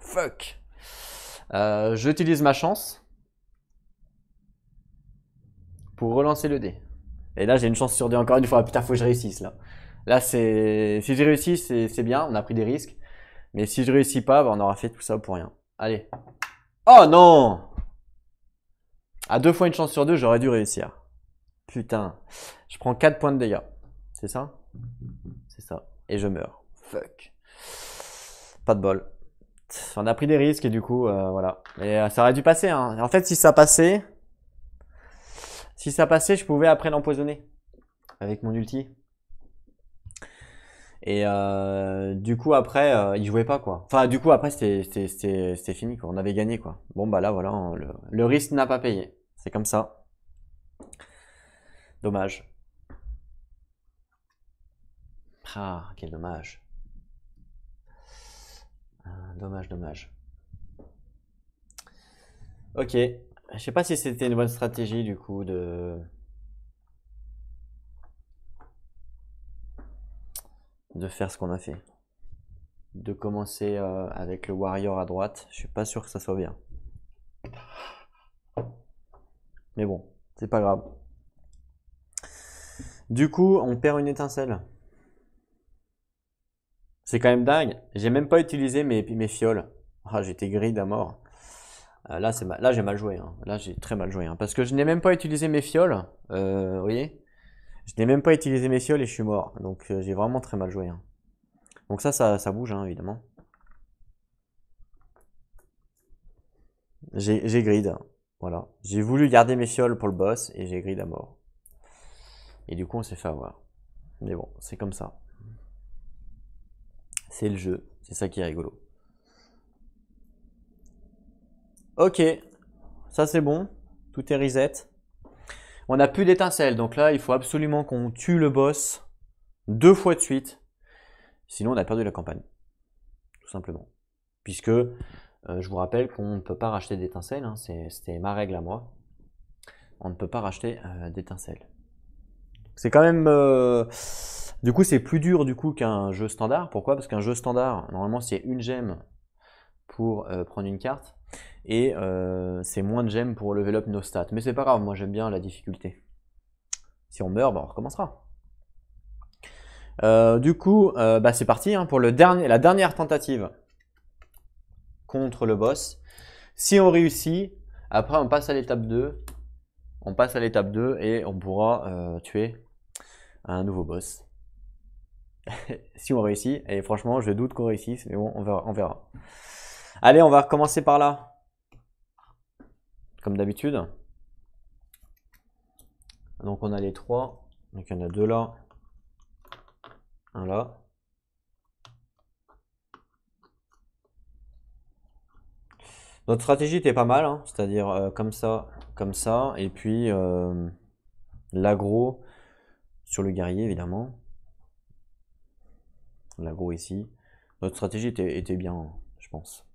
Fuck euh, J'utilise ma chance relancer le dé. Et là, j'ai une chance sur deux encore une fois. Putain, faut que je réussisse là. Là, c'est si j'ai réussi c'est bien. On a pris des risques. Mais si je réussis pas, bah, on aura fait tout ça pour rien. Allez. Oh non À deux fois une chance sur deux, j'aurais dû réussir. Putain. Je prends quatre points de dégâts. C'est ça C'est ça. Et je meurs. Fuck. Pas de bol. On a pris des risques et du coup, euh, voilà. Et euh, ça aurait dû passer. Hein. En fait, si ça passait, si ça passait, je pouvais après l'empoisonner avec mon ulti. Et euh, du coup, après, il euh, il jouait pas, quoi. Enfin, du coup, après, c'était fini, quoi. On avait gagné, quoi. Bon, bah là, voilà, hein, le, risque n'a pas payé. C'est comme ça. Dommage. Ah, quel dommage. Ah, dommage, dommage. Ok. Je sais pas si c'était une bonne stratégie du coup de. de faire ce qu'on a fait. De commencer euh, avec le warrior à droite, je suis pas sûr que ça soit bien. Mais bon, c'est pas grave. Du coup, on perd une étincelle. C'est quand même dingue. J'ai même pas utilisé mes, fioles. Ah, j'étais gris à mort. Euh, là, j'ai mal joué. Hein. Là, j'ai très mal joué. Hein. Parce que je n'ai même pas utilisé mes fioles. Euh, vous voyez Je n'ai même pas utilisé mes fioles et je suis mort. Donc, euh, j'ai vraiment très mal joué. Hein. Donc ça, ça, ça bouge, évidemment. J'ai grid. Voilà. J'ai voulu garder mes fioles pour le boss et j'ai grid à mort. Et du coup, on s'est fait avoir. Mais bon, c'est comme ça. C'est le jeu. C'est ça qui est rigolo. Ok, ça c'est bon. Tout est reset. On n'a plus d'étincelles, Donc là, il faut absolument qu'on tue le boss deux fois de suite. Sinon, on a perdu la campagne. Tout simplement. Puisque euh, je vous rappelle qu'on ne peut pas racheter d'étincelles. Hein. C'était ma règle à moi. On ne peut pas racheter euh, d'étincelles. C'est quand même. Euh, du coup, c'est plus dur du coup qu'un jeu standard. Pourquoi Parce qu'un jeu standard, normalement, c'est une gemme pour prendre une carte. Et euh, c'est moins de gemmes pour level up nos stats. Mais c'est pas grave, moi j'aime bien la difficulté. Si on meurt, bah, on recommencera. Euh, du coup, euh, bah, c'est parti hein, pour le dernier, la dernière tentative contre le boss. Si on réussit, après on passe à l'étape 2. On passe à l'étape 2 et on pourra tuer un nouveau boss. si on réussit, et franchement je doute qu'on réussisse, mais bon, on On verra. Allez, on va recommencer par là. Comme d'habitude. Donc on a les trois. Donc il y en a deux là. Un là. Notre stratégie était pas mal, hein. c'est-à-dire euh, comme ça, comme ça, et puis euh, l'agro sur le guerrier évidemment. L'agro ici. Notre stratégie était bien, je pense.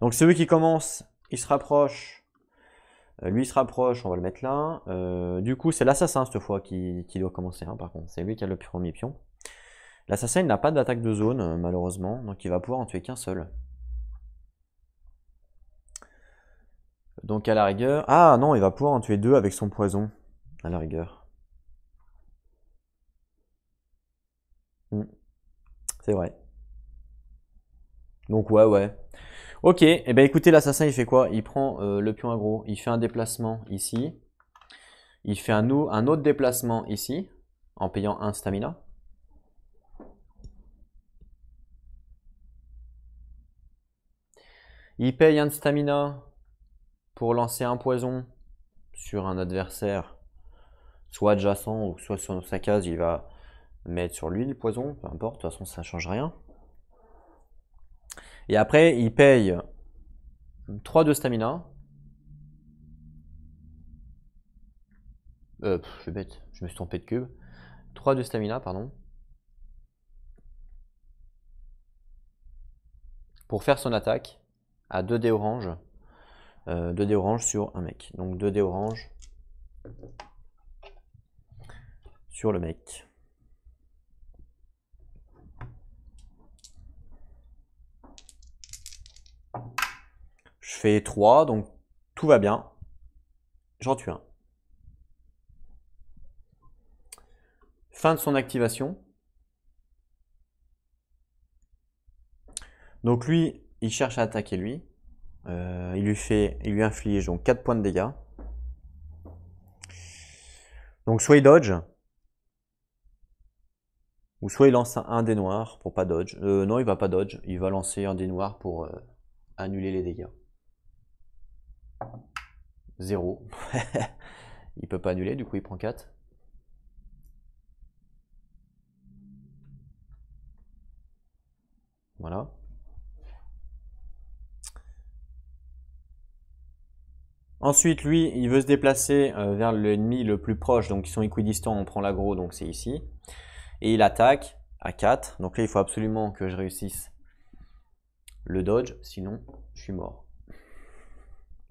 Donc celui qui commence, il se rapproche. Euh, lui, il se rapproche, on va le mettre là. Euh, du coup, c'est l'assassin cette fois qui, doit commencer, hein, par contre. C'est lui qui a le premier pion. L'assassin, n'a pas d'attaque de zone, euh, malheureusement. Donc il va pouvoir en tuer qu'un seul. Donc à la rigueur... Ah non, il va pouvoir en tuer deux avec son poison, à la rigueur. Hmm. C'est vrai. Donc ouais, ouais. Ok, et eh ben écoutez, l'assassin il fait quoi Il prend euh, le pion agro, il fait un déplacement ici, il fait un, un autre déplacement ici, en payant un stamina. Il paye un stamina pour lancer un poison sur un adversaire, soit adjacent ou soit sur sa case, il va mettre sur lui le poison, peu importe, de toute façon ça ne change rien. Et après, il paye 3 de stamina. Euh, je suis bête, je me suis trompé de cube. 3 de stamina, pardon. Pour faire son attaque à 2 dés orange. 2 euh, orange sur un mec. Donc 2 dés orange sur le mec. Je fais 3, donc tout va bien. J'en tue un. Fin de son activation. Donc lui, il cherche à attaquer lui. Euh, il, lui fait, il lui inflige donc 4 points de dégâts. Donc soit il dodge, ou soit il lance un dé noir pour pas dodge. Euh, non, il va pas dodge, il va lancer un dé noir pour euh, annuler les dégâts. 0. il peut pas annuler, du coup il prend 4. Voilà. Ensuite, lui, il veut se déplacer euh, vers l'ennemi le plus proche. Donc, ils sont équidistants, on prend l'aggro, donc c'est ici. Et il attaque à 4. Donc là, il faut absolument que je réussisse le dodge, sinon je suis mort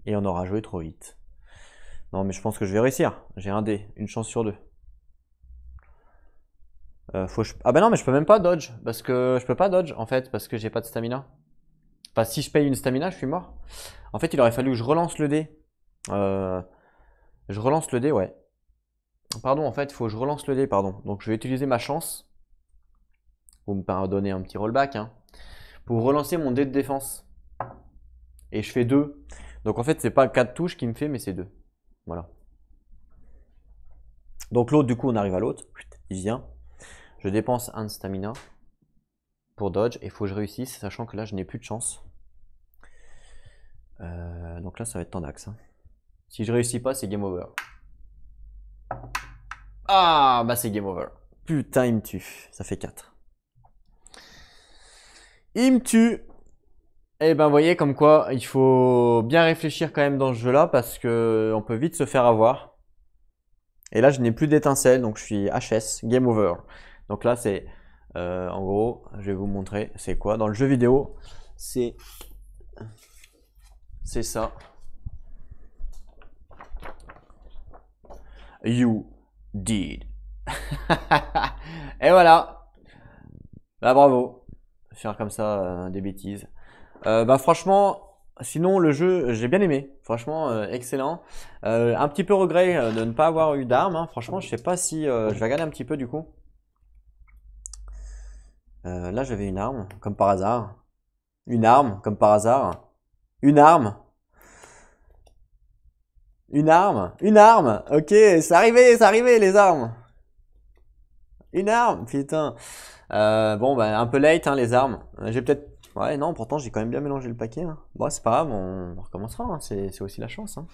et on aura joué trop vite. Non, mais je pense que je vais réussir. J'ai un dé, une chance sur deux. Euh, faut Ah ben non, mais je peux même pas dodge, parce que je peux pas dodge en fait, parce que j'ai pas de stamina. Enfin, si je paye une stamina, je suis mort. En fait, il aurait fallu que je relance le dé. Euh, je relance le dé, ouais. Pardon, en fait, faut que je relance le dé, pardon. Donc je vais utiliser ma chance. Vous me donner un petit rollback, hein. Pour relancer mon dé de défense. Et je fais deux donc en fait, c'est pas 4 touches qui me fait, mais c'est 2. Voilà. Donc l'autre, du coup, on arrive à l'autre. Il vient. Je dépense un stamina pour dodge et il faut que je réussisse, sachant que là, je n'ai plus de chance. Euh, donc là, ça va être en axe. Hein. Si je réussis pas, c'est game over. Ah, bah c'est game over. Putain, il me tue. Ça fait 4. Il me tue. Eh ben, voyez comme quoi il faut bien réfléchir quand même dans ce jeu-là parce que on peut vite se faire avoir. Et là, je n'ai plus d'étincelle, donc je suis HS, game over. Donc là, c'est euh, en gros, je vais vous montrer c'est quoi dans le jeu vidéo. C'est c'est ça. You did. Et voilà. Bah bravo. Faire comme ça euh, des bêtises. Euh, bah franchement, sinon le jeu, j'ai bien aimé. Franchement, euh, excellent. Euh, un petit peu regret de ne pas avoir eu d'armes. Hein. Franchement, je sais pas si je vais regarder un petit peu du coup. là, j'avais une arme, comme par hasard. Une arme, comme par hasard. Une arme. Une arme, une arme. Ok, c'est arrivé, c'est arrivé les armes. Une arme, putain. bon, bah, un peu late hein, les armes. J'ai peut-être Ouais, non, pourtant j'ai quand même bien mélangé le paquet. Hein. Bon, c'est pas grave, on, recommencera, hein. c'est aussi la chance. Hein.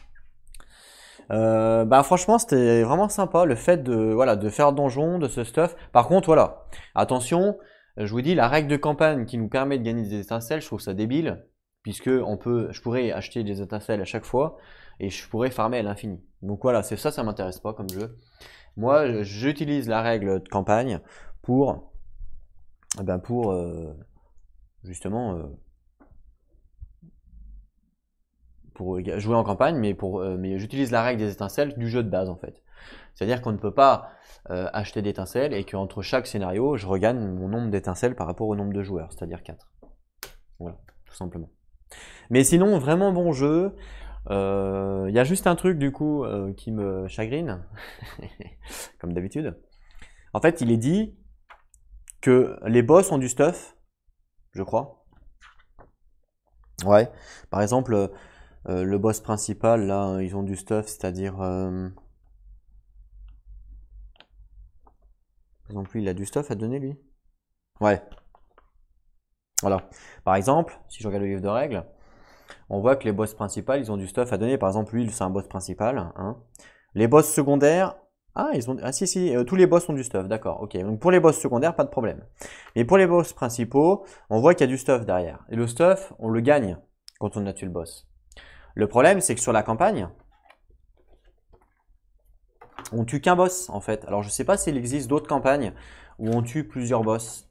Euh, bah franchement c'était vraiment sympa le fait de voilà de faire donjon de ce stuff. Par contre voilà attention je vous dis la règle de campagne qui nous permet de gagner des étincelles je trouve ça débile puisque on peut je pourrais acheter des étincelles à chaque fois et je pourrais farmer à l'infini. Donc voilà c'est ça ça m'intéresse pas comme jeu. Moi j'utilise la règle de campagne pour eh ben pour euh, justement euh, pour euh, jouer en campagne, mais, pour, euh, mais j'utilise la règle des étincelles du jeu de base en fait. C'est-à-dire qu'on ne peut pas acheter d'étincelles et qu'entre chaque scénario, je regagne mon nombre d'étincelles par rapport au nombre de joueurs, c'est-à-dire 4. Voilà, tout simplement. Mais sinon, vraiment bon jeu. Il y a juste un truc du coup qui me chagrine, comme d'habitude. En fait, il est dit que les boss ont du stuff, je crois. Ouais. Par exemple, euh, euh, le boss principal, là, hein, ils ont du stuff, c'est-à-dire. Euh, par exemple, lui, il a du stuff à donner, lui. Ouais. Voilà. Par exemple, si je regarde le livre de règles, on voit que les boss principaux, ils ont du stuff à donner. Par exemple, lui, c'est un boss principal. Hein. Les boss secondaires, ah, ils ont... ah si, si, euh, tous les boss ont du stuff, d'accord, ok. Donc pour les boss secondaires, pas de problème. Mais pour les boss principaux, on voit qu'il y a du stuff derrière. Et le stuff, on le gagne quand on a tué le boss. Le problème, c'est que sur la campagne, on tue qu'un boss, en fait. Alors je sais pas s'il existe d'autres campagnes où on tue plusieurs boss.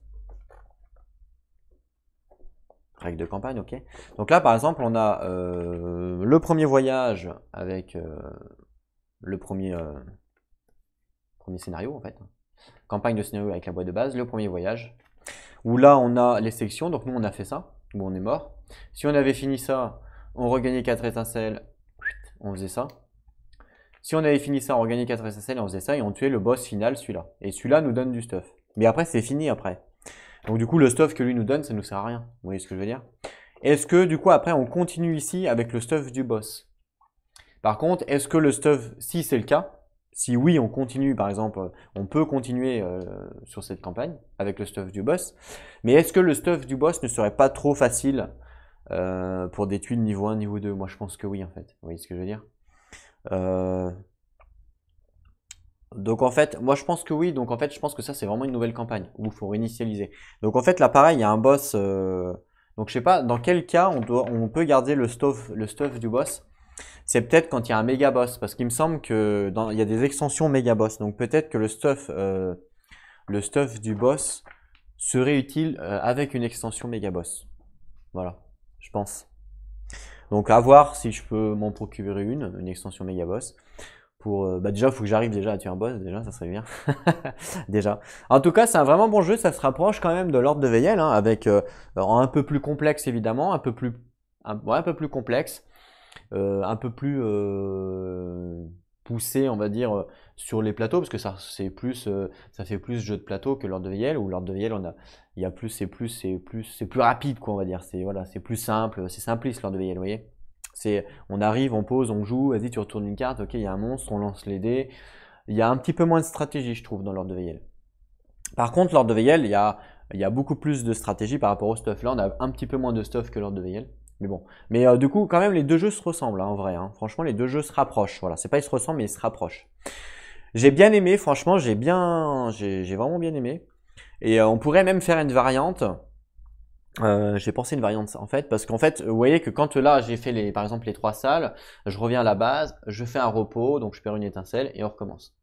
Règle de campagne, ok. Donc là, par exemple, on a euh, le premier voyage avec euh, le premier premier scénario en fait. Campagne de scénario avec la boîte de base, le premier voyage, où là on a les sections, donc nous on a fait ça, où on est mort. Si on avait fini ça, on regagnait quatre étincelles, on faisait ça. Si on avait fini ça, on regagnait 4 étincelles, on faisait ça, et on tuait le boss final, celui-là. Et celui-là nous donne du stuff. Mais après c'est fini après. Donc du coup le stuff que lui nous donne, ça nous sert à rien. Vous voyez ce que je veux dire Est-ce que du coup après on continue ici avec le stuff du boss Par contre, est-ce que le stuff, si c'est le cas, si oui, on continue, par exemple, euh, on peut continuer euh, sur cette campagne avec le stuff du boss, mais est-ce que le stuff du boss ne serait pas trop facile euh, pour des tuiles niveau 1, niveau 2 Moi, je pense que oui, en fait. Vous voyez ce que je veux dire Donc, en fait, moi, je pense que oui. Donc, en fait, je pense que ça, c'est vraiment une nouvelle campagne où il faut réinitialiser. Donc, en fait, là, pareil, il y a un boss... Donc, je sais pas, dans quel cas on, doit, on peut garder le le stuff du boss c'est peut-être quand il y a un méga boss, parce qu'il me semble que il y a des extensions méga boss, donc peut-être que le stuff, euh, le stuff du boss serait utile euh, avec une extension méga boss. Voilà, je pense. Donc à voir si je peux m'en procurer une, une extension méga boss. Pour, euh, bah déjà, il faut que j'arrive déjà à tuer un boss, déjà, ça serait bien. déjà. En tout cas, c'est un vraiment bon jeu, ça se rapproche quand même de l'ordre de VL hein, avec un peu plus complexe évidemment, un plus, un peu plus complexe. Euh, un peu plus euh, poussé, on va dire, euh, sur les plateaux, parce que ça, c'est plus, ça fait plus jeu de plateau que l'ordre de Veil, ou l'ordre de Veil, on a, il y a plus, c'est plus, c'est plus, c'est plus rapide, quoi, on va dire. C'est voilà, c'est plus simple, c'est simpliste l'ordre de Veil, vous voyez. C'est, on arrive, on pose, on joue, vas-y, tu retournes une carte, ok, il y a un monstre, on lance les dés. Il y a un petit peu moins de stratégie, je trouve, dans l'ordre de Veil. Par contre, l'ordre de Veil, il y a, il y a beaucoup plus de stratégie par rapport au stuff. Là, on a un petit peu moins de stuff que l'ordre de Veil. Mais bon. Mais euh, du coup, quand même, les deux jeux se ressemblent hein, en vrai. Hein. Franchement, les deux jeux se rapprochent. Voilà, c'est pas ils se ressemblent, mais ils se rapprochent. J'ai bien aimé, franchement, j'ai bien, j'ai vraiment bien aimé. Et euh, on pourrait même faire une variante. Euh, j'ai pensé une variante en fait parce qu'en fait vous voyez que quand là j'ai fait les par exemple les trois salles je reviens à la base je fais un repos donc je perds une étincelle et on recommence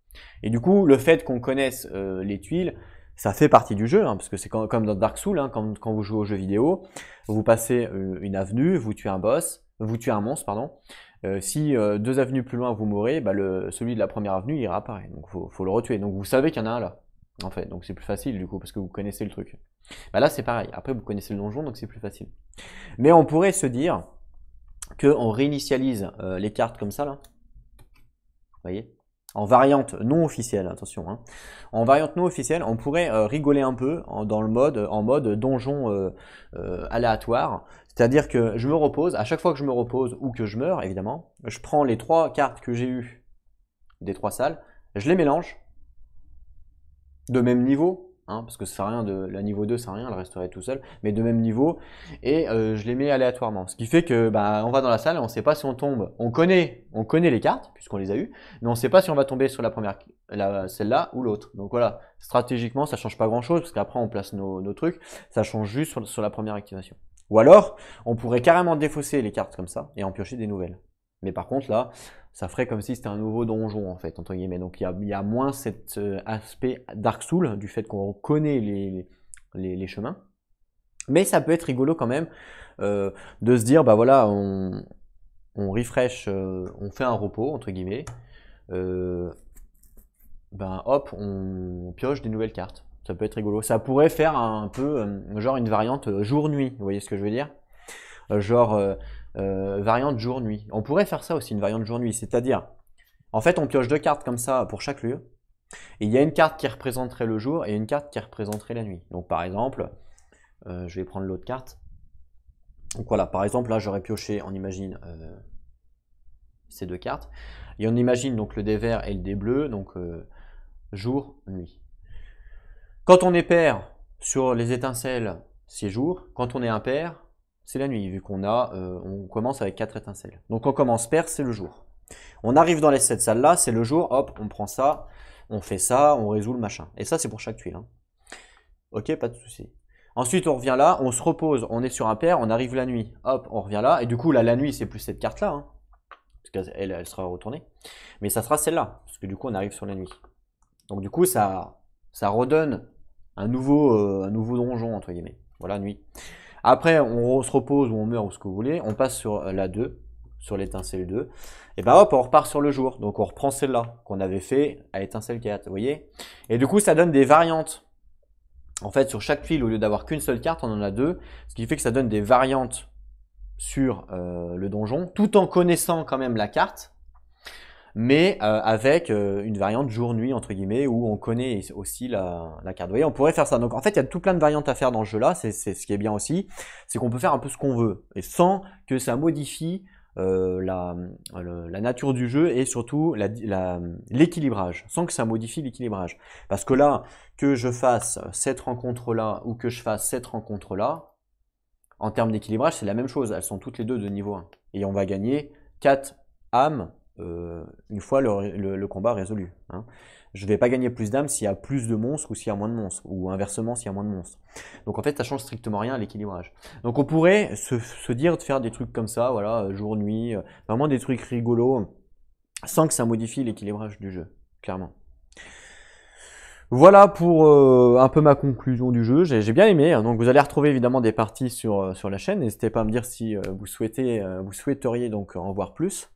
et du coup le fait qu'on connaisse les tuiles ça fait partie du jeu, hein, parce que c'est comme dans Dark Souls, hein, quand, vous jouez au jeu vidéo, vous passez euh, une avenue, vous tuez un boss, vous tuez un monstre, pardon. Euh, si euh, deux avenues plus loin vous mourrez, bah, le, celui de la première avenue il réapparaît, donc faut, faut le retuer. Donc vous savez qu'il y en a un là, en fait, donc c'est plus facile du coup parce que vous connaissez le truc. Bah, là c'est pareil. Après vous connaissez le donjon, donc c'est plus facile. Mais on pourrait se dire que on réinitialise les cartes comme ça là. Vous voyez en variante non officielle, attention, hein. en variante non officielle, on pourrait euh, rigoler un peu en, dans le mode, en mode donjon euh, euh, aléatoire. C'est-à-dire que je me repose, à chaque fois que je me repose ou que je meurs, évidemment, je prends les trois cartes que j'ai eues des trois salles, je les mélange de même niveau, Hein, parce que ça sert à rien de la niveau 2, ça sert à rien, elle resterait tout seule, mais de même niveau, et euh, je les mets aléatoirement. Ce qui fait que bah, on va dans la salle on sait pas si on tombe. On connaît, on connaît les cartes puisqu'on les a eues, mais on ne sait pas si on va tomber sur la première, celle-là ou l'autre. Donc voilà, stratégiquement, ça change pas grand-chose parce qu'après on place nos, trucs, ça change juste sur la première activation. Ou alors, on pourrait carrément défausser les cartes comme ça et en piocher des nouvelles. Mais par contre là, ça ferait comme si c'était un nouveau donjon, en fait, entre guillemets. Donc, il y a, moins cet aspect Dark Soul, du fait qu'on reconnaît les, les, chemins. Mais ça peut être rigolo quand même euh, de se dire, bah voilà, on, on refresh, euh, on fait un repos, entre guillemets. Euh, ben hop, on pioche des nouvelles cartes. Ça peut être rigolo. Ça pourrait faire un peu, genre une variante jour-nuit, vous voyez ce que je veux dire euh, genre euh, euh, variante jour-nuit. On pourrait faire ça aussi, une variante jour-nuit, c'est-à-dire, en fait, on pioche deux cartes comme ça pour chaque lieu, et il y a une carte qui représenterait le jour et une carte qui représenterait la nuit. Donc par exemple, je vais prendre l'autre carte. Donc voilà, par exemple, là j'aurais pioché, on imagine, ces deux cartes. Et on imagine donc le dé vert et le dé bleu, donc jour, nuit. Quand on est pair sur les étincelles, c'est jour. Quand on est impair, c'est la nuit, vu qu'on a, euh, on commence avec quatre étincelles. Donc on commence pair, c'est le jour. On arrive dans les, cette salles là c'est le jour, hop, on prend ça, on fait ça, on résout le machin. Et ça, c'est pour chaque tuile. Hein. Ok, pas de souci. Ensuite, on revient là, on se repose, on est sur un père, on arrive la nuit, hop, on revient là, et du coup, là, la nuit, c'est plus cette carte-là, hein. parce qu'elle elle sera retournée, mais ça sera celle-là, parce que du coup, on arrive sur la nuit. Donc, du coup, ça, ça redonne un nouveau, euh, un nouveau donjon, entre guillemets. Voilà, nuit. Après, on se repose ou on meurt ou ce que vous voulez. On passe sur euh, la 2, sur l'étincelle 2. Et ben hop, on repart sur le jour. Donc on reprend celle-là qu'on avait fait à étincelle 4. Vous voyez Et du coup, ça donne des variantes. En fait, sur chaque fil, au lieu d'avoir qu'une seule carte, on en a deux. Ce qui fait que ça donne des variantes sur euh, le donjon, tout en connaissant quand même la carte mais euh, avec euh, une variante jour-nuit, entre guillemets, où on connaît aussi la, la carte. Vous voyez, on pourrait faire ça. Donc en fait, il y a tout plein de variantes à faire dans ce jeu-là, c'est ce qui est bien aussi, c'est qu'on peut faire un peu ce qu'on veut, et sans que ça modifie euh, la, nature du jeu et surtout l'équilibrage, sans que ça modifie l'équilibrage. Parce que là, que je fasse cette rencontre-là ou que je fasse cette rencontre-là, en termes d'équilibrage, c'est la même chose. Elles sont toutes les deux de niveau 1. Et on va gagner 4 âmes euh, une fois le, combat résolu. Hein. Je ne vais pas gagner plus d'âmes s'il y a plus de monstres ou s'il y a moins de monstres, ou inversement s'il y a moins de monstres. Donc en fait, ça change strictement rien à l'équilibrage. Donc on pourrait se, dire de faire des trucs comme ça, voilà, euh, jour-nuit, euh, vraiment des trucs rigolos, sans que ça modifie l'équilibrage du jeu, clairement. Voilà pour un peu ma conclusion du jeu. J'ai bien aimé. Hein. Donc vous allez retrouver évidemment des parties sur, sur la chaîne. N'hésitez pas à me dire si vous souhaitez, vous souhaiteriez donc en voir plus.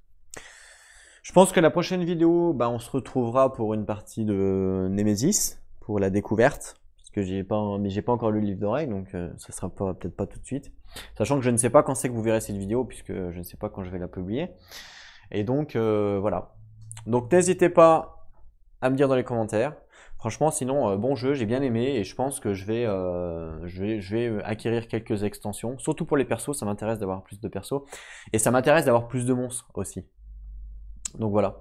Je pense que la prochaine vidéo, bah, on se retrouvera pour une partie de Nemesis, pour la découverte. Parce que j'ai pas, mais j'ai pas encore lu le livre d'oreille, donc euh, ça sera peut-être pas tout de suite. Sachant que je ne sais pas quand c'est que vous verrez cette vidéo, puisque je ne sais pas quand je vais la publier. Et donc, euh, voilà. Donc, n'hésitez pas à me dire dans les commentaires. Franchement, sinon, euh, bon jeu, j'ai bien aimé et je pense que je vais, euh, je, vais, je vais, acquérir quelques extensions. Surtout pour les persos, ça m'intéresse d'avoir plus de persos. Et ça m'intéresse d'avoir plus de monstres aussi. Donc voilà.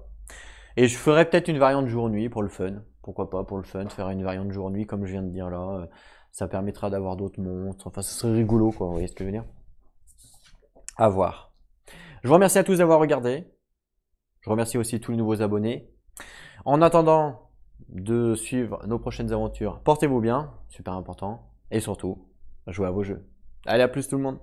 Et je ferai peut-être une variante jour-nuit pour le fun. Pourquoi pas, pour le fun, faire une variante jour-nuit, comme je viens de dire là. Euh, ça permettra d'avoir d'autres monstres. Enfin, ce serait rigolo, quoi. Vous voyez ce que je veux dire À voir. Je vous remercie à tous d'avoir regardé. Je remercie aussi tous les nouveaux abonnés. En attendant de suivre nos prochaines aventures, portez-vous bien, super important. Et surtout, jouez à vos jeux. Allez, à plus tout le monde